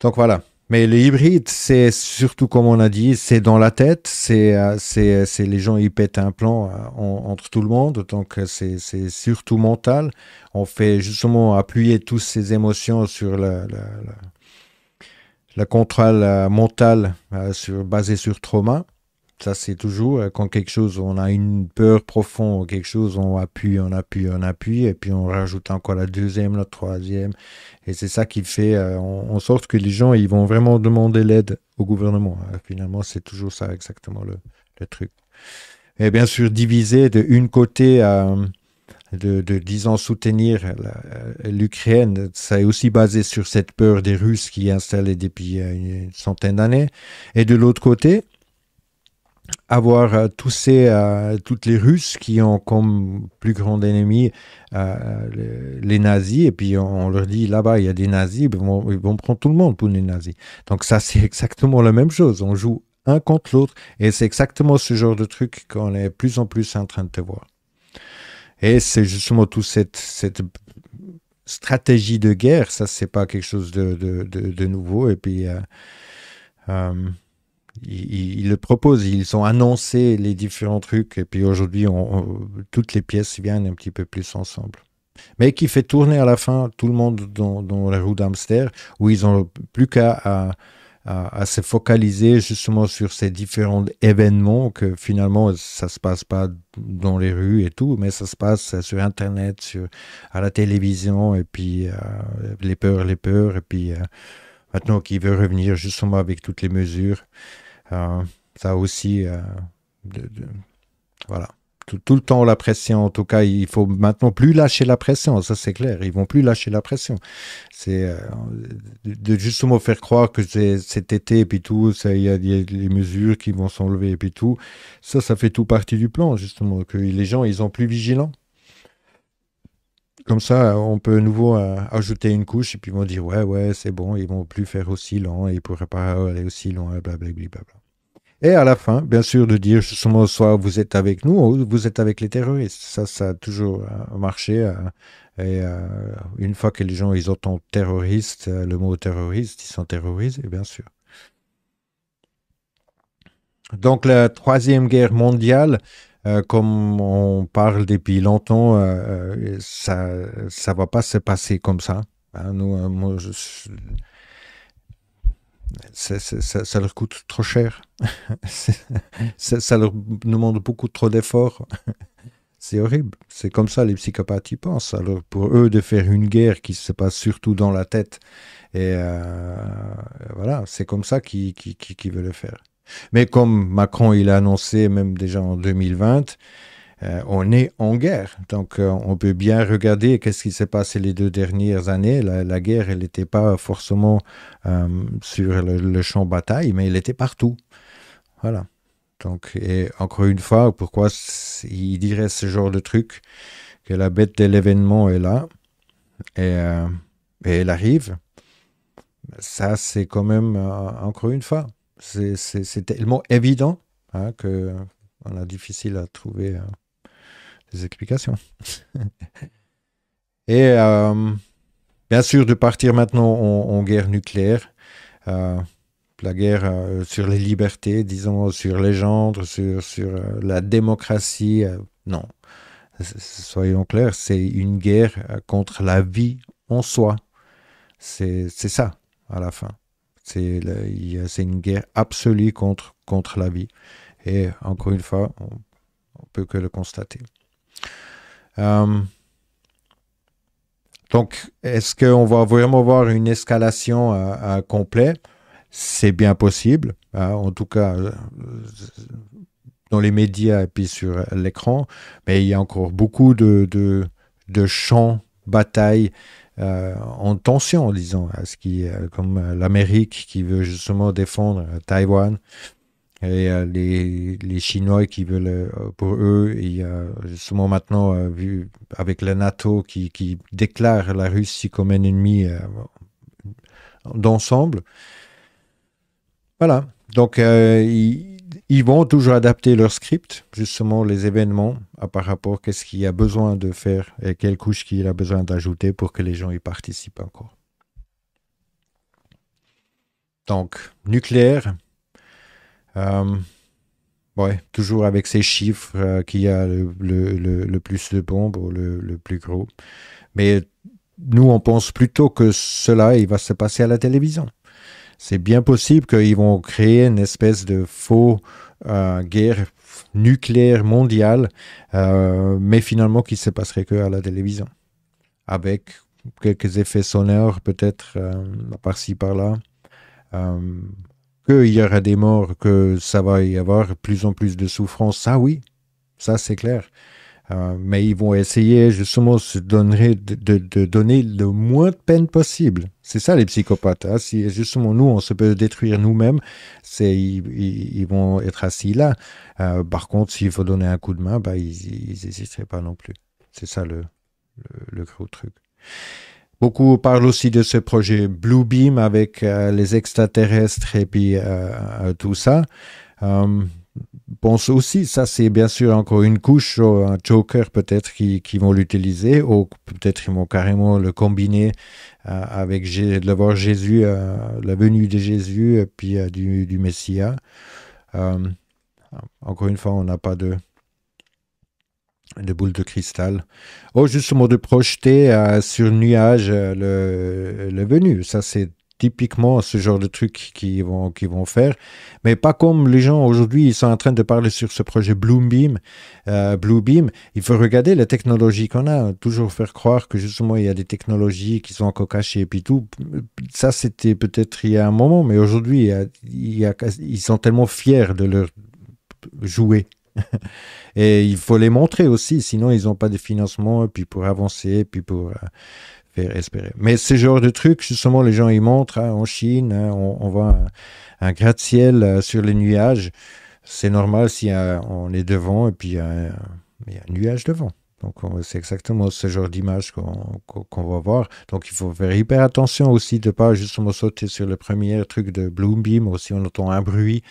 Donc voilà. Mais le hybride, c'est surtout comme on a dit, c'est dans la tête, c'est euh, euh, les gens ils pètent un plan euh, entre tout le monde, donc c'est surtout mental. On fait justement appuyer toutes ces émotions sur la, la, la, contrôle mentale basée sur trauma. Ça, c'est toujours euh, quand quelque chose, on a une peur profonde, quelque chose, on appuie, on appuie, on appuie, et puis on rajoute encore la deuxième, la troisième. Et c'est ça qui fait euh, en, sorte que les gens, ils vont vraiment demander l'aide au gouvernement. Euh, finalement, c'est toujours ça exactement le, truc. Et bien sûr, diviser de une côté de, de disons soutenir l'Ukraine, ça est aussi basé sur cette peur des Russes qui est installée depuis une centaine d'années. Et de l'autre côté, avoir euh, tous ces, euh, toutes les Russes qui ont comme plus grand ennemi euh, les nazis, et puis on, leur dit là-bas il y a des nazis, ils vont, ils prendre tout le monde pour les nazis. Donc ça c'est exactement la même chose, on joue un contre l'autre, et c'est exactement ce genre de truc qu'on est plus en plus en train de te voir. Et c'est justement toute cette, cette stratégie de guerre, ça c'est pas quelque chose de, de, de nouveau, et puis ils, le proposent, ils ont annoncé les différents trucs, et puis aujourd'hui, on, toutes les pièces viennent un petit peu plus ensemble. Mais qui fait tourner à la fin tout le monde dans, la rue d'Amster, où ils n'ont plus qu'à à, se focaliser justement sur ces différents événements, que finalement, ça ne se passe pas dans les rues et tout, mais ça se passe sur Internet, sur, à la télévision, et puis euh, les peurs, les peurs, et puis... Euh, maintenant qui veut revenir justement avec toutes les mesures. Euh, ça aussi, euh, voilà. Tout, le temps la pression. En tout cas, il faut maintenant plus lâcher la pression. Ça, c'est clair. Ils vont plus lâcher la pression. C'est euh, de, justement faire croire que cet été et puis tout, il y, a les mesures qui vont s'enlever et puis tout. Ça, ça fait tout partie du plan justement que les gens ils sont plus vigilants. Comme ça, on peut à nouveau ajouter une couche et puis ils vont dire ouais ouais c'est bon. Ils vont plus faire aussi lent. Ils pourraient pas aller aussi loin. Blablabla. Et à la fin, bien sûr, de dire soit vous êtes avec nous ou vous êtes avec les terroristes. Ça, ça a toujours euh, marché. Euh, et euh, une fois que les gens, ils entendent terroriste, le mot terroriste, ils sont et bien sûr. Donc la troisième guerre mondiale, comme on parle depuis longtemps, ça ça va pas se passer comme ça. Hein. nous, moi, je, ça, leur coûte trop cher. ça leur demande beaucoup trop d'efforts. C'est horrible. C'est comme ça les psychopathes y pensent. Alors pour eux de faire une guerre qui se passe surtout dans la tête, et euh, voilà, c'est comme ça qu'ils veulent le faire. Mais comme Macron il a annoncé même déjà en 2020, euh, on est en guerre. Donc, euh, on peut bien regarder qu'est-ce qui s'est passé les deux dernières années. La, guerre, elle n'était pas forcément euh, sur le, champ champ bataille, mais elle était partout. Voilà. Donc, et encore une fois, pourquoi il dirait ce genre de truc que la bête de l'événement est là et, elle arrive Ça, c'est quand même, encore une fois, c'est tellement évident hein, que on a difficile à trouver des explications. Et euh, bien sûr, de partir maintenant en, guerre nucléaire, euh, la guerre euh, sur les libertés, disons, sur les gendres, sur, sur la démocratie, non. Soyons clairs, c'est une guerre contre la vie en soi. C'est ça, à la fin. C'est une guerre absolue contre, contre la vie. Et encore une fois, on, on peut que le constater. Euh, donc, est-ce qu'on va vraiment voir une escalation à euh, euh, complète C'est bien possible. en tout cas, dans les médias et puis sur l'écran. Mais il y a encore beaucoup de, de, champs, batailles en tension, disons, ce qui, comme l'Amérique qui veut justement défendre Taïwan. Et euh, les, les, Chinois qui veulent, euh, pour eux, il a euh, justement maintenant, vu avec la NATO qui, qui, déclare la Russie comme un ennemi d'ensemble. Voilà. Donc, ils, vont toujours adapter leur script, justement, les événements, à par rapport à qu'est-ce qu'il y a besoin de faire et quelle couche qu'il a besoin d'ajouter pour que les gens y participent encore. Donc, nucléaire, euh, ouais, toujours avec ces chiffres euh, qui a le, le, plus de bombes ou le, plus gros. Mais nous, on pense plutôt que cela, il va se passer à la télévision. C'est bien possible qu'ils vont créer une espèce de faux euh, guerre nucléaire mondiale, mais finalement qui se passerait que à la télévision, avec quelques effets sonores peut-être par-ci par-là il y aura des morts, que ça va y avoir plus en plus de souffrance. Ça, oui, ça, c'est clair. Euh, mais ils vont essayer justement se donner, de, donner le moins de peine possible. C'est ça les psychopathes. Hein. Si justement nous, on se peut détruire nous-mêmes, c'est ils, vont être assis là. Euh, par contre, s'il faut donner un coup de main, bah, ils n'hésiteraient pas non plus. C'est ça le, le gros truc. Beaucoup parlent aussi de ce projet Blue Beam avec euh, les extraterrestres et puis euh, euh, tout ça. Bon, pense aussi, ça c'est bien sûr encore une couche, oh, un choker peut-être qui, vont l'utiliser ou peut-être ils vont carrément le combiner avec le voir Jésus, la venue de Jésus et puis du, du Messia. encore une fois, on n'a pas de, de boules de cristal. Oh, justement, de projeter euh, sur nuage euh, le, le, venu. Ça, c'est typiquement ce genre de truc qu'ils vont, vont faire. Mais pas comme les gens aujourd'hui, ils sont en train de parler sur ce projet Bloombeam. Euh, Bluebeam, il faut regarder la technologie qu'on a. Toujours faire croire que justement, il y a des technologies qui sont encore cachées et puis tout. Ça, c'était peut-être il y a un moment, mais aujourd'hui, il ils sont tellement fiers de leur jouer et il faut les montrer aussi, sinon ils n'ont pas de financement, puis pour avancer, puis pour euh, faire espérer. Mais ce genre de trucs, justement, les gens ils montrent hein, en Chine, hein, on, voit un, gratte-ciel euh, sur les nuages. C'est normal si euh, on est devant et puis il y a un nuage devant. Donc, c'est exactement ce genre d'image qu'on va voir. Donc, il faut faire hyper attention aussi de ne pas justement sauter sur le premier truc de Bloombeam. Si on entend un bruit,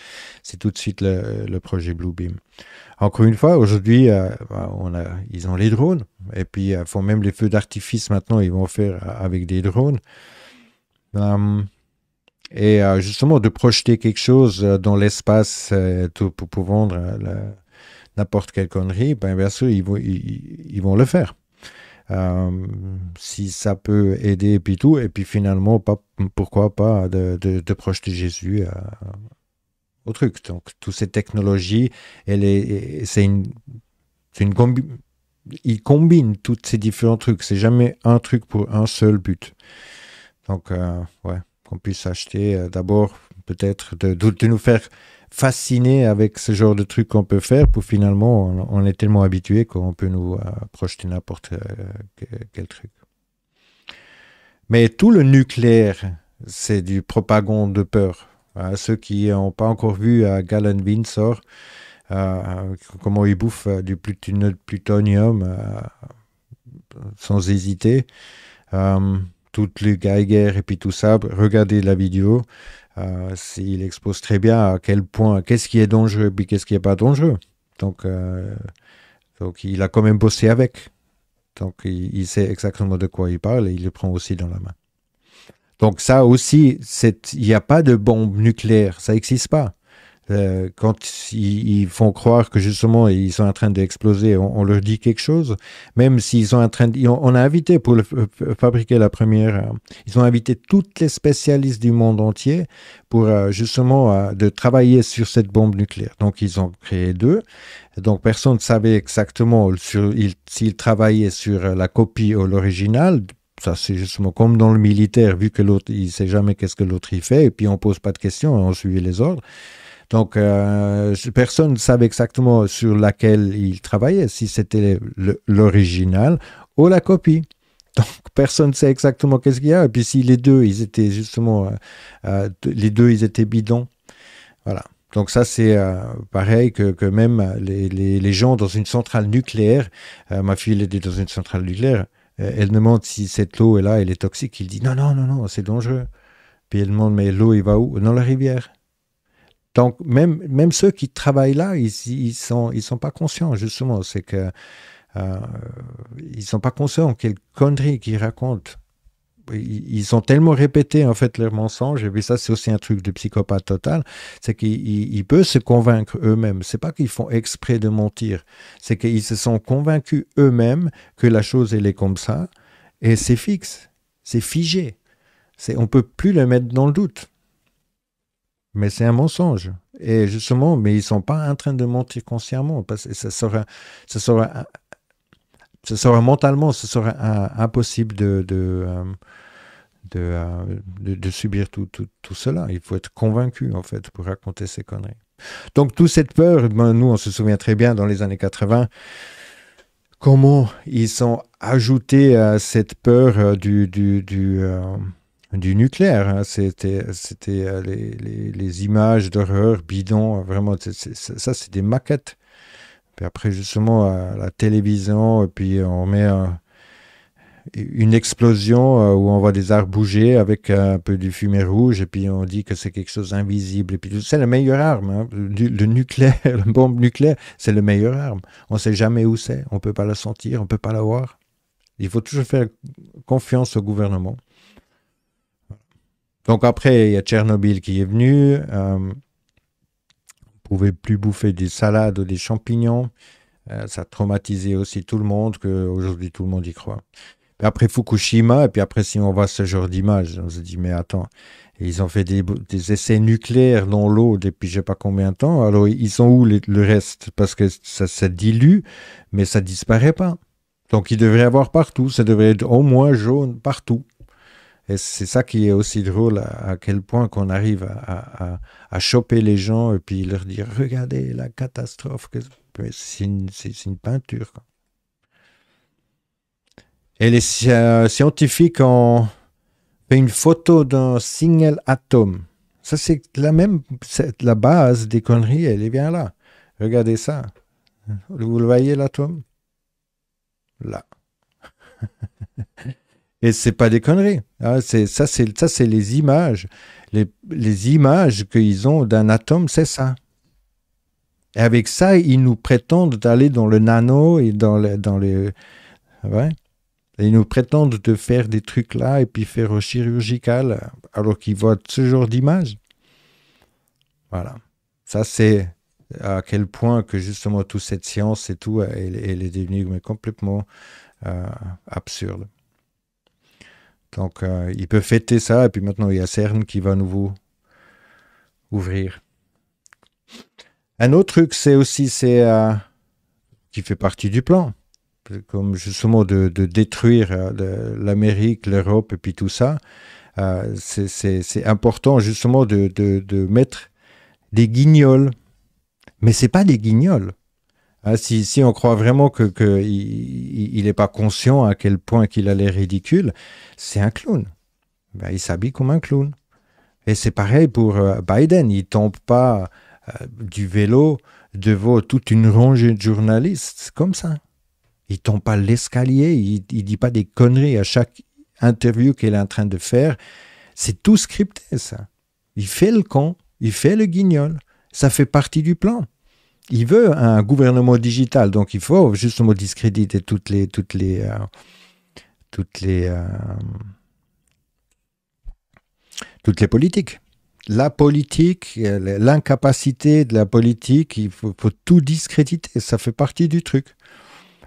c'est tout de suite le, le projet Bluebeam. Encore une fois, aujourd'hui, euh, bah, on ils ont les drones. Et puis, ils euh, font même les feux d'artifice maintenant, ils vont faire euh, avec des drones. Hum, et justement, de projeter quelque chose dans l'espace pour, pour vendre la, n'importe quelle connerie, ben bien sûr, ils vont, ils, vont le faire. Euh, si ça peut aider et puis tout, et puis finalement, pas, pourquoi pas de, de, de projeter Jésus euh, au truc. Donc, toutes ces technologies, c'est une, une combi ils combinent tous ces différents trucs. C'est jamais un truc pour un seul but. Donc, euh, ouais, qu'on puisse acheter d'abord peut-être de, de nous faire fasciné avec ce genre de truc qu'on peut faire, pour finalement, on, est tellement habitué qu'on peut nous euh, projeter n'importe euh, quel truc. Mais tout le nucléaire, c'est du propagande de peur. Hein, ceux qui n'ont pas encore vu à euh, Galen Windsor comment il bouffe du plutonium sans hésiter, toutes les Geiger et puis tout ça, regardez la vidéo. Euh, il expose très bien à quel point, qu'est-ce qui est dangereux et qu'est-ce qui n'est pas dangereux. Donc, euh, donc il a quand même bossé avec. Donc il, il, sait exactement de quoi il parle et il le prend aussi dans la main. Donc ça aussi, il n'y a pas de bombe nucléaire, ça n'existe pas. Euh, quand ils, font croire que justement ils sont en train d'exploser, on, leur dit quelque chose, même s'ils sont en train on a invité pour euh, fabriquer la première, euh, ils ont invité toutes les spécialistes du monde entier pour justement de travailler sur cette bombe nucléaire. Donc ils ont créé deux. Donc personne ne savait exactement s'ils travaillaient sur la copie ou l'original ça c'est justement comme dans le militaire, vu que l'autre il sait jamais qu'est-ce que l'autre y fait, et puis on pose pas de questions, on suit les ordres. Donc, euh, personne ne savait exactement sur laquelle il travaillait, si c'était l'original ou la copie. Donc, personne ne sait exactement qu'est-ce qu'il y a. Et puis, si les deux, ils étaient justement, euh, euh, les deux, ils étaient bidons. Voilà. Donc ça, c'est pareil que, même les, gens dans une centrale nucléaire, ma fille elle était dans une centrale nucléaire, elle demande si cette eau est là, elle est toxique, il dit non, non, non, non, c'est dangereux. Puis elle demande mais l'eau, il va où Dans la rivière. Donc, même, même ceux qui travaillent là, ils ne ils sont, ils sont pas conscients, justement. C'est que euh, ils sont pas conscients quelles conneries qu'ils racontent. Ils, ont tellement répété en fait leurs mensonges, et puis ça c'est aussi un truc de psychopathe total, c'est qu'ils peuvent se convaincre eux-mêmes. C'est pas qu'ils font exprès de mentir, c'est qu'ils se sont convaincus eux-mêmes que la chose elle est comme ça, et c'est fixe, c'est figé, c'est on peut plus le mettre dans le doute. Mais c'est un mensonge. Et justement, mais ils ne sont pas en train de mentir consciemment, parce que ça sera, ça ça sera mentalement, ce sera impossible de, euh, euh, de, de, subir tout, tout, tout, cela. Il faut être convaincu, en fait, pour raconter ces conneries. Donc, toute cette peur, ben, nous, on se souvient très bien dans les années 80, comment ils ont ajouté à cette peur euh, du... du, du du nucléaire. Hein. C'était, c'était euh, les, images d'horreur bidon. Vraiment, ça, c'est des maquettes. Puis après, justement, à la télévision, et puis on met une explosion euh, où on voit des arbres bouger avec un peu de fumée rouge, et puis on dit que c'est quelque chose d'invisible. Et puis c'est la meilleure arme. Hein. Le, le, nucléaire, la bombe nucléaire, c'est la meilleure arme. On ne sait jamais où c'est, on ne peut pas la sentir, on ne peut pas la voir. Il faut toujours faire confiance au gouvernement donc après, il y a Tchernobyl qui est venu. Euh, on ne pouvait plus bouffer des salades ou des champignons. Euh, ça traumatisait aussi tout le monde, qu'aujourd'hui tout le monde y croit. après Fukushima, et puis après, si on voit ce genre d'image, on se dit, mais attends, ils ont fait des, essais nucléaires dans l'eau depuis je ne sais pas combien de temps, alors ils sont où le reste Parce que ça se dilue, mais ça disparaît pas. Donc il devrait y avoir partout, ça devrait être au moins jaune partout. Et c'est ça qui est aussi drôle, à, quel point qu'on arrive à, à, à, choper les gens et puis leur dire, regardez la catastrophe, c'est une, une, peinture. Et les euh, scientifiques ont fait une photo d'un single atome. Ça, c'est la même, la base des conneries, elle est bien là. Regardez ça. Vous le voyez, l'atome Là. Et c'est pas des conneries. Hein. C'est ça, c'est ça, c'est les images, les, images qu'ils ont d'un atome, c'est ça. Et avec ça, ils nous prétendent d'aller dans le nano et dans le, dans les, ils nous prétendent de faire des trucs là et puis faire au chirurgical, alors qu'ils voient ce genre d'image. Voilà. Ça, c'est à quel point que justement toute cette science et tout, elle, est devenue complètement euh, absurde. Donc, euh, il peut fêter ça. Et puis maintenant, il y a CERN qui va nous nouveau ouvrir. Un autre truc, c'est aussi, c'est euh, qui fait partie du plan, comme justement de, détruire euh, l'Amérique, l'Europe et puis tout ça. c'est important justement de, mettre des guignols. Mais c'est pas des guignols. Hein, si, on croit vraiment qu'il n'est pas conscient à quel point qu'il a l'air ridicule, c'est un clown. Ben, il s'habille comme un clown. Et c'est pareil pour euh, Biden. Il tombe pas euh, du vélo devant toute une rangée de journalistes comme ça. Il tombe pas l'escalier. Il, ne dit pas des conneries à chaque interview qu'il est en train de faire. C'est tout scripté ça. Il fait le con. Il fait le guignol. Ça fait partie du plan il veut un gouvernement digital. Donc il faut justement discréditer toutes les, toutes les, euh, toutes les, euh, toutes les politiques. La politique, euh, l'incapacité de la politique, il faut, tout discréditer. Ça fait partie du truc.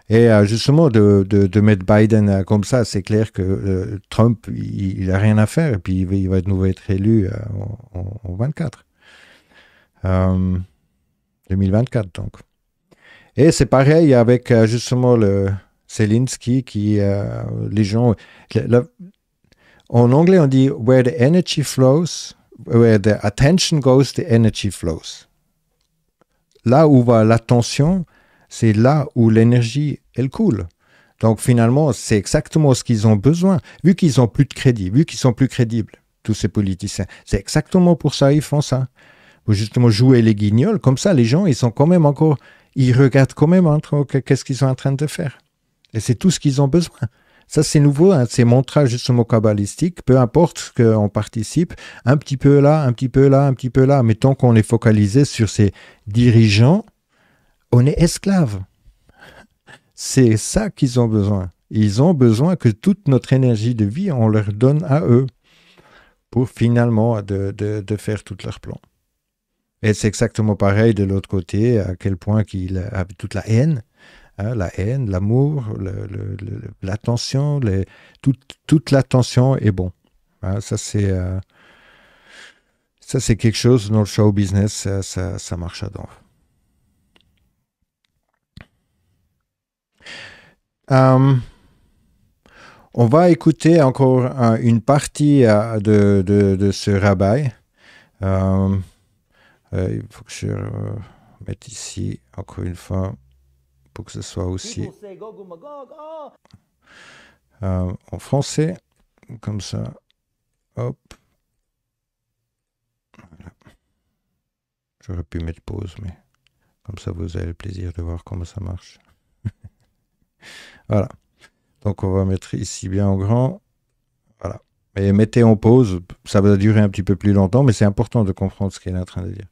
Et justement, de, de, de mettre Biden comme ça, c'est clair que Trump, il n'a rien à faire. Et puis, il va, de nouveau être élu en 24. 2024, donc. Et c'est pareil avec euh, justement le qui, euh, les gens, en anglais on dit where the energy flows, where the attention goes, the energy flows. Là où va l'attention, c'est là où l'énergie, elle coule. Donc finalement, c'est exactement ce qu'ils ont besoin, vu qu'ils ont plus de crédit, vu qu'ils sont plus crédibles, tous ces politiciens. C'est exactement pour ça qu'ils font ça pour justement jouer les guignols. Comme ça, les gens, ils sont quand même encore, ils regardent quand même qu'est-ce qu'ils sont en train de faire. Et c'est tout ce qu'ils ont besoin. Ça, c'est nouveau, hein, ces mantras justement kabbalistique, peu importe qu'on participe, un petit peu là, un petit peu là, un petit peu là, mais tant qu'on est focalisé sur ces dirigeants, on est esclave. C'est ça qu'ils ont besoin. Ils ont besoin que toute notre énergie de vie, on leur donne à eux pour finalement de, faire tout leur plans et c'est exactement pareil de l'autre côté, à quel point qu'il a toute la haine, hein, la haine, l'amour, l'attention, le, toute, toute l'attention est bon. Hein. ça, c'est euh, c'est quelque chose dans le show business, ça, marche à hum, on va écouter encore euh, une partie euh, de, ce rabais. Hum, euh, il faut que je euh, mette ici, encore une fois, pour que ce soit aussi euh, en français, comme ça. Hop. J'aurais pu mettre pause, mais comme ça, vous avez le plaisir de voir comment ça marche. voilà. Donc, on va mettre ici bien en grand. Et mettez en pause, ça va durer un petit peu plus longtemps, mais c'est important de comprendre ce qu'elle est en train de dire.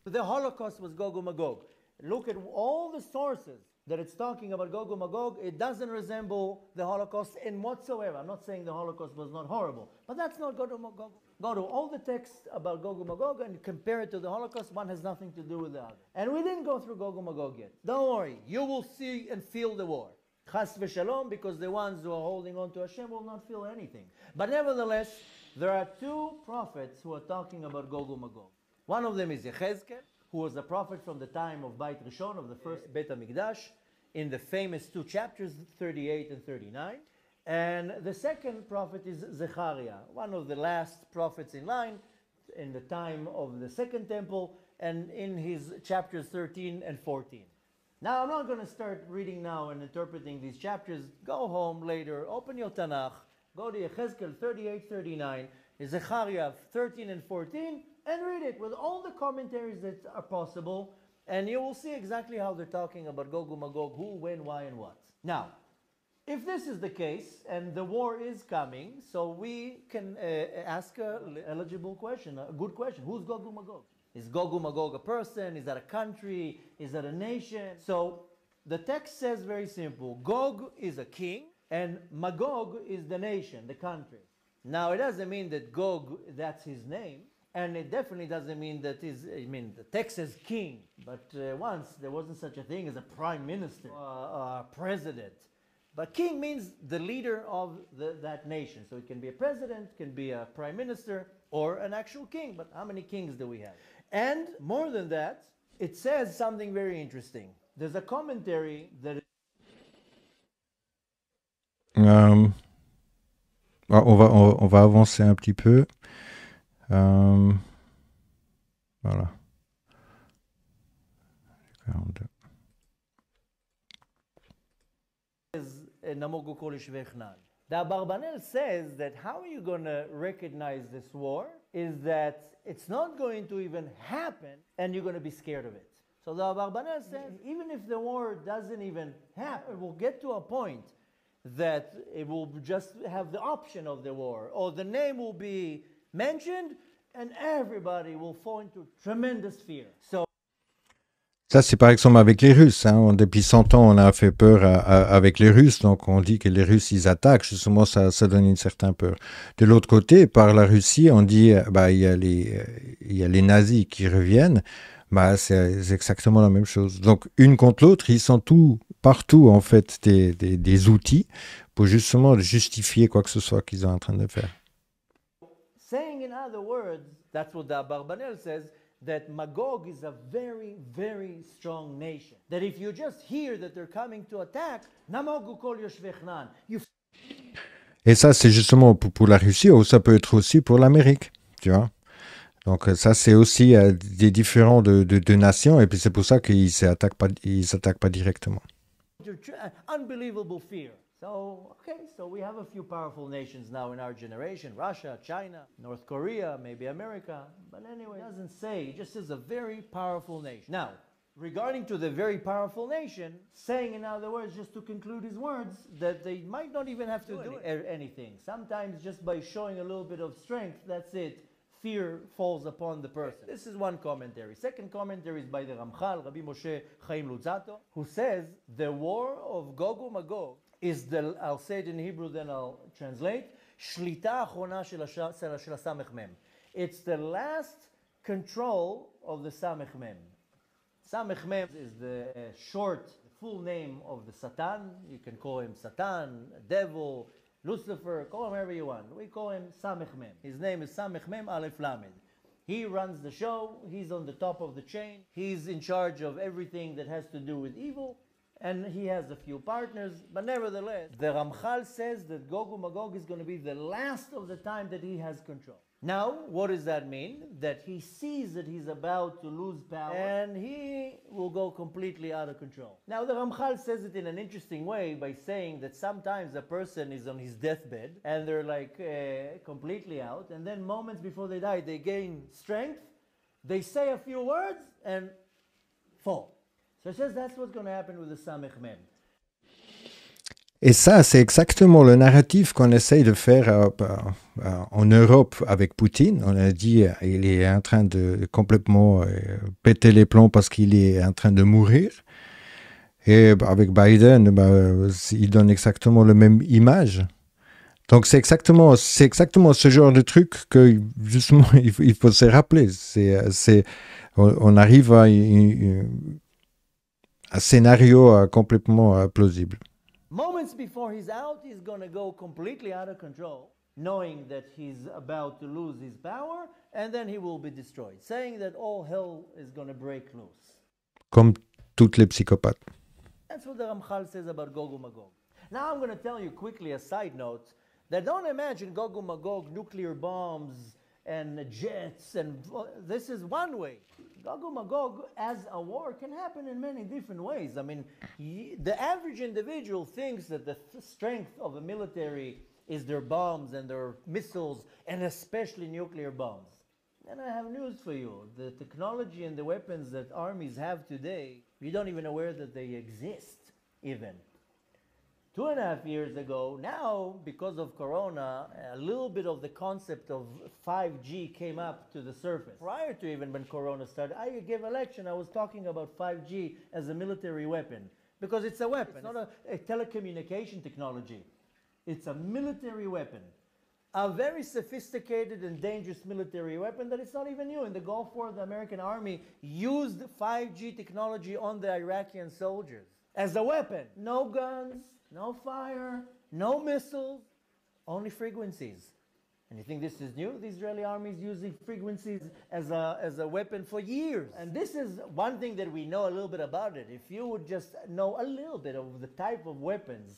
that it's talking about Gog and Magog, it doesn't resemble the Holocaust in whatsoever. I'm not saying the Holocaust was not horrible, but that's not Gog and Magog. Go to all the texts about Gog and Magog and compare it to the Holocaust. One has nothing to do with the other. And we didn't go through Gog and Magog yet. Don't worry, you will see and feel the war. Chas v'shalom, because the ones who are holding on to Hashem will not feel anything. But nevertheless, there are two prophets who are talking about Gog and Magog. One of them is Yechezkel, who was a prophet from the time of Beit Rishon, of the first Beit HaMikdash, in the famous two chapters, 38 and 39. And the second prophet is Zechariah, one of the last prophets in line in the time of the Second Temple and in his chapters 13 and 14. Now, I'm not going to start reading now and interpreting these chapters. Go home later, open your Tanakh, go to Yechezkel 38, 39, Zechariah 13 and 14, and read it with all the commentaries that are possible, and you will see exactly how they're talking about Gog and Magog, who, when, why, and what. Now, if this is the case, and the war is coming, so we can uh, ask a eligible question, a good question. Who's Gog and Magog? Is Gog Magog a person? Is that a country? Is that a nation? So the text says very simple Gog is a king, and Magog is the nation, the country. Now, it doesn't mean that Gog, that's his name. And it definitely doesn't mean that he's, I mean, the text says king, but uh, once there wasn't such a thing as a prime minister, uh, uh, president. But king means the leader of the, that nation. So it can be a president, can be a prime minister, or an actual king. But how many kings do we have? And more than that, it says something very interesting. There's a commentary that. Um, on, va, on, on, va avancer un petit peu. Um, voilà. Is eh, Namogo the Barbanel says that how are you going to recognize this war is that it's not going to even happen and you're going to be scared of it. So the Barbanel says even if the war doesn't even happen, we'll get to a point that it will just have the option of the war or the name will be mentioned and everybody will fall into tremendous fear. So Ça, c'est par exemple avec les Russes. Hein. Depuis 100 ans, on a fait peur avec les Russes, donc on dit que les Russes, ils attaquent. Justement, ça, donne une certaine peur. De l'autre côté, par la Russie, on dit, euh, bah, il y a les, euh, il les nazis qui reviennent. Bah, euh, c'est exactement la même chose. Donc, une contre l'autre, ils sont partout, en fait, des, outils pour justement justifier quoi que ce soit qu'ils sont en train de faire that Magog is a very, very strong nation. That if you just hear that they're coming to attack, Et ça, c'est justement pour la Russie, ou ça peut être aussi pour l'Amérique, tu vois. Donc ça, c'est aussi euh, des différents de, de, de, nations, et puis c'est pour ça qu'ils ne s'attaquent pas, ils s'attaquent pas directement. Unbelievable fear. So, okay, so we have a few powerful nations now in our generation Russia, China, North Korea, maybe America. But anyway, it doesn't say, it just is a very powerful nation. Now, regarding to the very powerful nation, saying in other words, just to conclude his words, that they might not even have to do, do any, anything. Sometimes just by showing a little bit of strength, that's it. Fear falls upon the person. This is one commentary. Second commentary is by the Ramchal, Rabbi Moshe Chaim Lutzato, who says the war of Gog and Magog is the, I'll say it in Hebrew, then I'll translate, שליטה אחרונה shel הש, של It's the last control of the samech mem. Samech mem is the uh, short, full name of the Satan. You can call him Satan, devil, Lucifer, call him whatever you want. We call him Samech mem. His name is Samech mem Aleph Lamed. He runs the show. He's on the top of the chain. He's in charge of everything that has to do with evil and he has a few partners, but nevertheless, the Ramchal says that Gog and Magog is going to be the last of the time that he has control. Now, what does that mean? That he sees that he's about to lose power and he will go completely out of control. Now, the Ramchal says it in an interesting way by saying that sometimes a person is on his deathbed and they're like uh, completely out, and then moments before they die, they gain strength, they say a few words, and fall. Et ça, c'est exactement le narratif qu'on essaye de faire euh, bah, euh, en Europe avec Poutine. On a dit euh, il est en train de complètement péter les plombs parce qu'il est en train de mourir. Et bah, avec Biden, bah, il donne exactement la même image. Donc c'est exactement, c'est exactement ce genre de truc que justement il, faut, se rappeler. C'est, c'est, on, arrive à une, un scénario euh, complètement euh, plausible. Moments before he's out, he's gonna go completely out of control, knowing that he's about to lose his power, and then he will be destroyed, saying that all hell is gonna break loose. Comme toutes les psychopathes. That's what the Ramchal says about Gog Magog. Now I'm gonna tell you quickly a side note that don't imagine Gog Magog nuclear bombs and jets and this is one way gog magog um as a war can happen in many different ways i mean the average individual thinks that the strength of a military is their bombs and their missiles and especially nuclear bombs and i have news for you the technology and the weapons that armies have today you don't even aware that they exist even two and a half years ago. Now, because of Corona, a little bit of the concept of 5G came up to the surface. Prior to even when Corona started, I gave a lecture, I was talking about 5G as a military weapon. Because it's a weapon, it's not a, a telecommunication technology. It's a military weapon. A very sophisticated and dangerous military weapon that it's not even new. In the Gulf War, the American army used 5G technology on the Iraqi soldiers as a weapon. No guns, no fire, no missiles, only frequencies. And you think this is new? The Israeli army is using frequencies as a, as a weapon for years. And this is one thing that we know a little bit about it. If you would just know a little bit of the type of weapons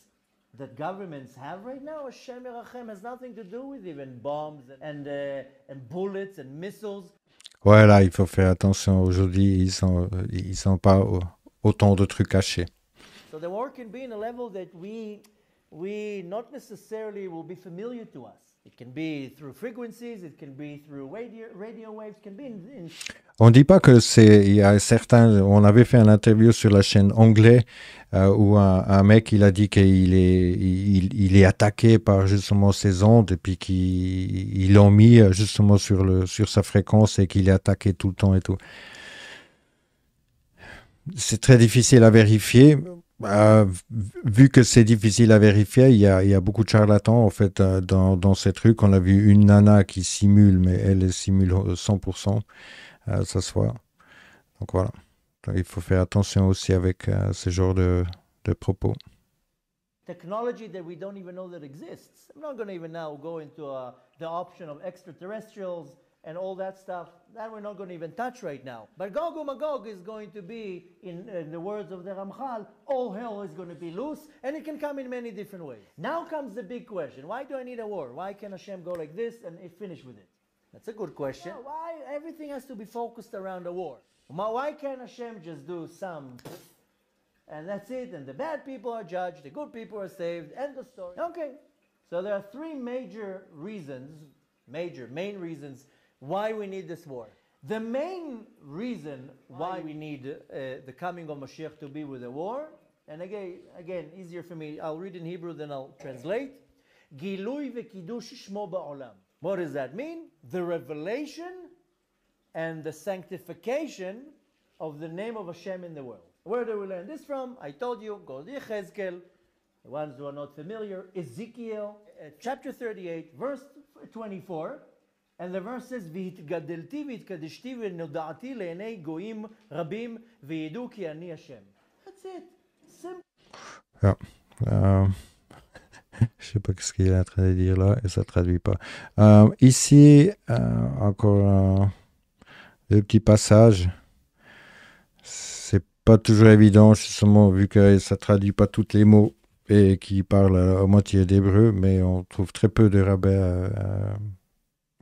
that governments have right now, Hashem Yerachem has nothing to do with even bombs and, uh, and bullets and missiles. Ouais, il faut faire attention. Aujourd'hui, ils n'ont ils pas autant de trucs cachés. On the On dit pas que c'est il y a certains on avait fait une interview sur la chaîne anglais euh, où un, mec il a dit qu'il est il, est attaqué par justement ces ondes et puis qu'ils l'ont mis euh, justement sur le sur sa fréquence et qu'il est attaqué tout le temps et tout. C'est très difficile à vérifier. Euh, vu que c'est difficile à vérifier, il y, a, y, a, beaucoup de charlatans en fait euh, dans, dans, ces trucs. On a vu une nana qui simule, mais elle simule 100%, euh, ça se Donc voilà, il faut faire attention aussi avec euh, ce genre de, de propos. Technology that we don't even know that exists. I'm not going to even now go into uh, the option of extraterrestrials. and all that stuff that we're not going to even touch right now. But Gog and Magog is going to be, in, in the words of the Ramchal, all hell is going to be loose, and it can come in many different ways. Now comes the big question: Why do I need a war? Why can Hashem go like this and finish with it? That's a good question. Yeah, why everything has to be focused around a war? Why can't Hashem just do some? And that's it, and the bad people are judged, the good people are saved, end of story. Okay. So there are three major reasons, major, main reasons why we need this war. The main reason why, we need uh, the coming of Mashiach to be with a war, and again, again, easier for me, I'll read in Hebrew, then I'll translate. Gilui v'kidush shmo ba'olam. What does that mean? The revelation and the sanctification of the name of Hashem in the world. Where do we learn this from? I told you, go to the ones who are not familiar, Ezekiel, uh, chapter 38, verse 24. Et le verset Je sais pas ce qu'il est en train de dire là et ça ne traduit pas. Euh, ici, euh, encore encore petit passage. Ce C'est pas toujours évident, justement, vu que ça ne traduit pas tous les mots et qui parle à moitié d'hébreu, mais on trouve très peu de rabais... Euh,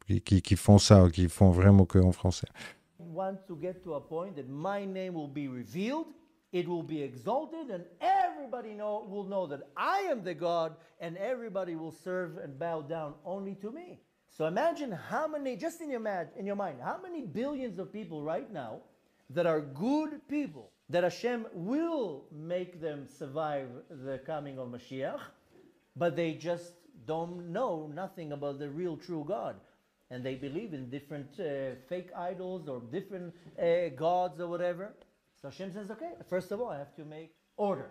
qui, qui, qui font ça, qui font vraiment que en français. Want to get to a point that my name will be revealed, it will be exalted, and everybody know, will know that I am the God, and everybody will serve and bow down only to me. So imagine how many, just in your, in your mind, how many billions of people right now that are good people that Hashem will make them survive the coming of Mashiach, but they just don't know nothing about the real true God and they believe in different uh, fake idols or different uh, gods or whatever. So Hashem says, okay, first of all, I have to make order.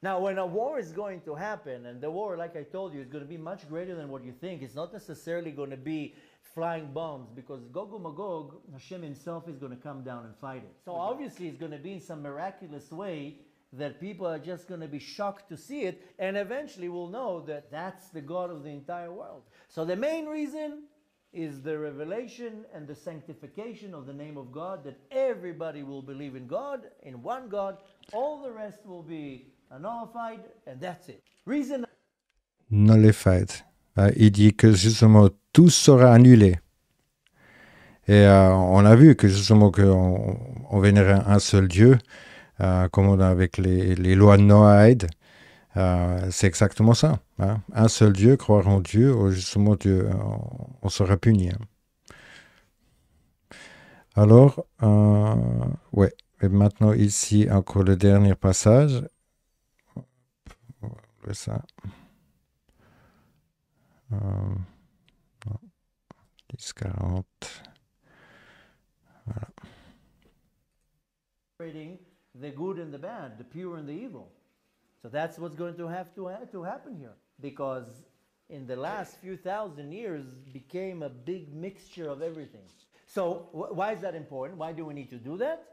Now, when a war is going to happen, and the war, like I told you, is going to be much greater than what you think, it's not necessarily going to be flying bombs because Gog and Magog, Hashem himself is going to come down and fight it. So obviously, it's going to be in some miraculous way that people are just going to be shocked to see it, and eventually will know that that's the God of the entire world. So the main reason is the revelation and the sanctification of the name of God that everybody will believe in God, in one God. All the rest will be nullified and that's it. Reason nullified. Euh, il dit que justement tout sera annulé. Et euh, on a vu que justement que on vénérait un seul Dieu, euh, comme on a avec les, les lois noaïdes. Euh, c'est exactement ça. Hein? Un seul Dieu, croire en Dieu, ou justement Dieu, on sera puni. Hein. Alors, euh, ouais. Et maintenant ici encore le dernier passage. Ça. Euh, 10, 40. Voilà. The good and the bad, the pure and the evil. So that's what's going to have to, ha- to happen here because in the last few thousand years became a big mixture of everything. So why is that important? Why do we need to do that?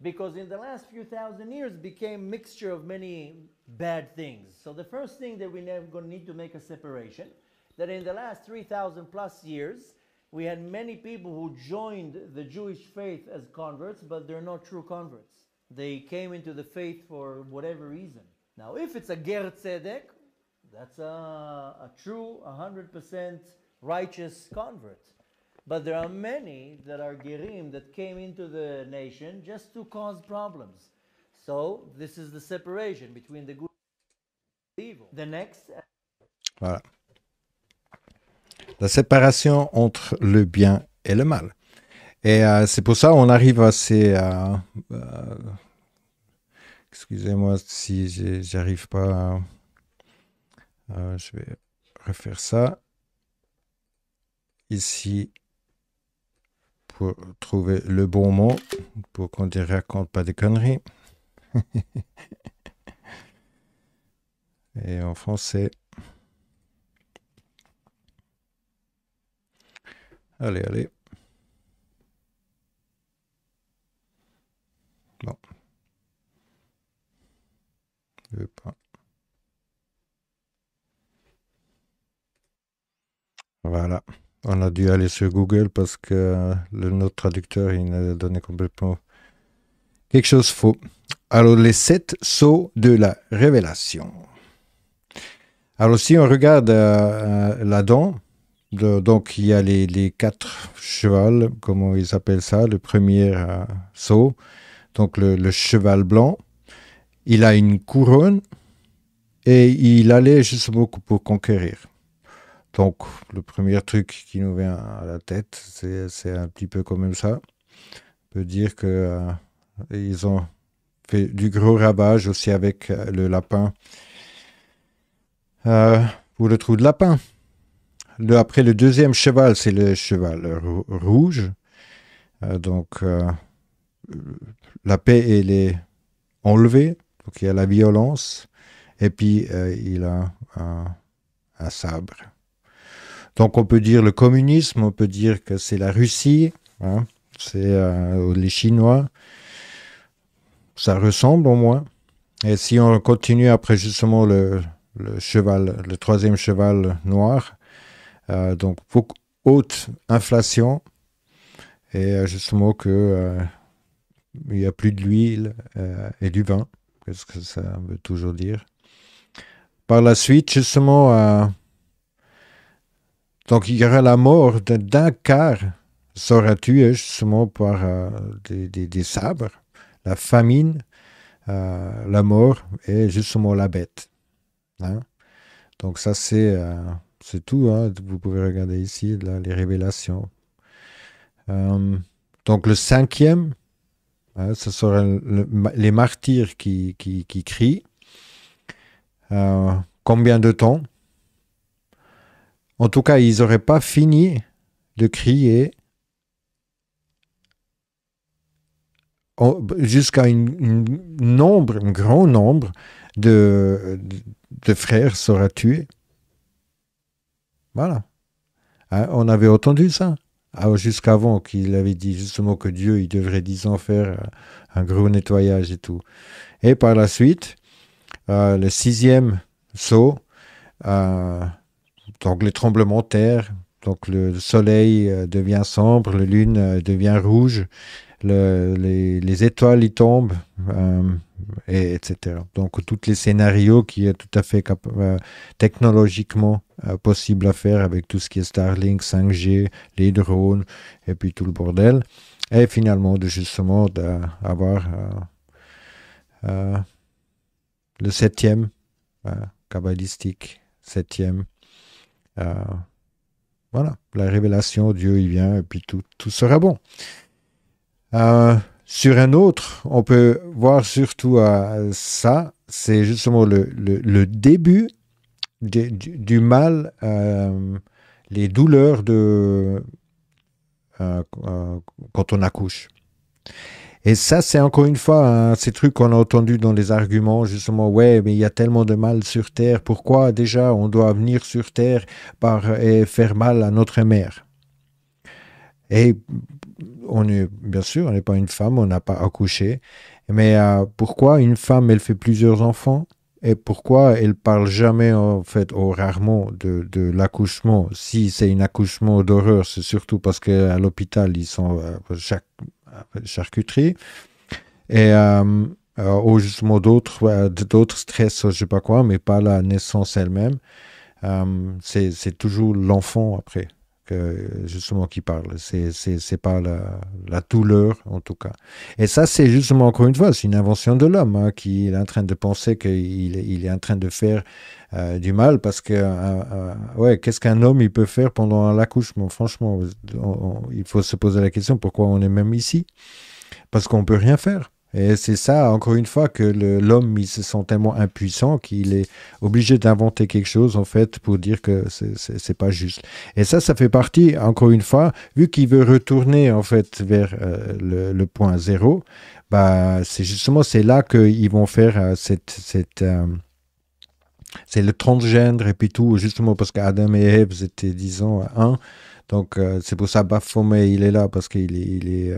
Because in the last few thousand years became mixture of many bad things. So the first thing that we're going to need to make a separation that in the last 3000 plus years we had many people who joined the Jewish faith as converts but they're not true converts. They came into the faith for whatever reason. Now, if it's a Ger Tzedek, that's a, a true 100% righteous convert. But there are many that are Gerim that came into the nation just to cause problems. So, this is the separation between the good and the evil. The next. Uh, voilà. La séparation entre le bien et le mal. Et euh, c'est pour ça qu'on arrive à ces. Euh, euh, Excusez-moi si j'arrive pas. je vais refaire ça. Ici, pour trouver le bon mot, pour qu'on ne raconte pas des conneries. Et en français. Allez, allez. Voilà. On a dû aller sur Google parce que le, notre traducteur, il nous a donné complètement quelque chose faux. Alors, les sept sauts de la révélation. Alors, si on regarde euh, euh, là-dedans, donc il y a les, quatre chevals, comment ils appellent ça, le premier euh, sceau. saut, donc le cheval blanc, il a une couronne et il allait justement pour conquérir. Donc, le premier truc qui nous vient à la tête, c'est un petit peu comme ça. On peut dire que euh, ils ont fait du gros ravage aussi avec euh, le lapin. Euh, pour le trou de lapin. après, le deuxième cheval, c'est le cheval rouge. Euh, donc, la paix, elle est enlevée. Donc il y a la violence et puis euh, il a un, sabre. Donc on peut dire le communisme, on peut dire que c'est la Russie, hein, c'est euh, les Chinois. Ça ressemble au moins. Et si on continue après justement le, cheval, le troisième cheval noir, euh, donc haute inflation et justement que il n'y a plus de l'huile et du vin ce que ça veut toujours dire. Par la suite, justement, euh, donc il y aura la mort d'un quart sera tué justement par euh, des, sabres, la famine, euh, la mort et justement la bête. Hein? Donc ça c'est c'est tout. Hein, vous pouvez regarder ici les révélations. donc le cinquième, Hein, ce seraient les martyrs qui, qui, crient. Euh, combien de temps En tout cas, ils n'auraient pas fini de crier jusqu'à un nombre, un grand nombre de, frères sera tués. Voilà. Hein, on avait entendu ça. Ah, jusqu'avant qu'il avait dit justement que Dieu, il devrait dix ans faire euh, un gros nettoyage et tout. Et par la suite, euh, le sixième saut, euh, donc les tremblements de terre, donc le soleil devient sombre, la lune devient rouge, les, étoiles y tombent, et, etc. Donc tous les scénarios qui est tout à fait technologiquement euh, possible à faire avec tout ce qui est Starlink, 5G, les drones et puis tout le bordel. Et finalement, de justement d'avoir euh, euh, le septième, kabbalistique, septième. voilà, la révélation, Dieu il vient et puis tout, tout sera bon. sur un autre, on peut voir surtout ça, c'est justement le, le début du, mal, euh, les douleurs de euh, euh, quand on accouche. Et ça, c'est encore une fois hein, ces trucs qu'on a entendus dans les arguments, justement, ouais, mais il y a tellement de mal sur Terre, pourquoi déjà on doit venir sur Terre par, et faire mal à notre mère Et on est, bien sûr, on n'est pas une femme, on n'a pas accouché, mais pourquoi une femme, elle fait plusieurs enfants et pourquoi elle parle jamais en fait au rarement de, l'accouchement si c'est un accouchement d'horreur c'est surtout parce qu'à l'hôpital ils sont euh, chaque euh, charcuterie et euh, justement d'autres d'autres stress je sais pas quoi mais pas la naissance elle-même c'est toujours l'enfant après justement qui parle. C'est pas la, la, douleur, en tout cas. Et ça, c'est justement, encore une fois, c'est une invention de l'homme, hein, qui est en train de penser qu'il il est en train de faire euh, du mal, parce que, euh, euh, ouais, qu'est-ce qu'un homme, il peut faire pendant l'accouchement Franchement, il faut se poser la question pourquoi on est même ici Parce qu'on peut rien faire. Et c'est ça, encore une fois, que l'homme, il se sent tellement impuissant qu'il est obligé d'inventer quelque chose, en fait, pour dire que c'est pas juste. Et ça, ça fait partie, encore une fois, vu qu'il veut retourner, en fait, vers euh, le, point zéro, bah, c'est justement, c'est là qu'ils vont faire euh, cette... cette euh, c'est le transgendre et puis tout, justement parce qu'Adam et Eve étaient, disons, un. Donc, c'est pour ça Baphomet, il est là parce qu'il est, il est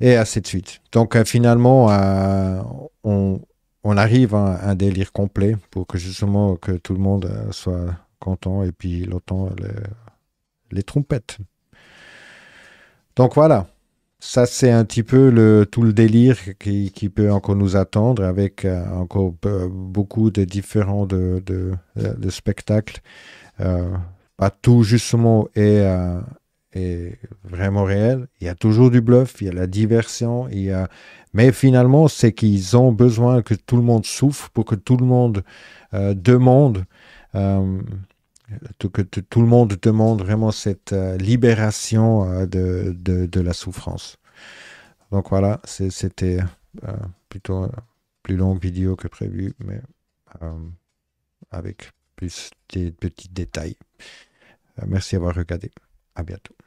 et ainsi de suite. Donc euh, finalement, euh, on, on, arrive à un délire complet pour que justement que tout le monde euh, soit content et puis l'OTAN les, les trompettes. Donc voilà, ça c'est un petit peu le, tout le délire qui, qui peut encore nous attendre avec encore beaucoup de différents de, de, spectacles. pas tout justement est vraiment réel. Il y a toujours du bluff, il y a la diversion, il a... mais finalement, c'est qu'ils ont besoin que tout le monde souffre pour que tout le monde euh, demande, euh, que tout le monde demande vraiment cette euh, libération euh, de, de, la souffrance. Donc voilà, c'était plutôt plus longue vidéo que prévu, mais avec plus des petits détails. Merci d'avoir regardé. À bientôt.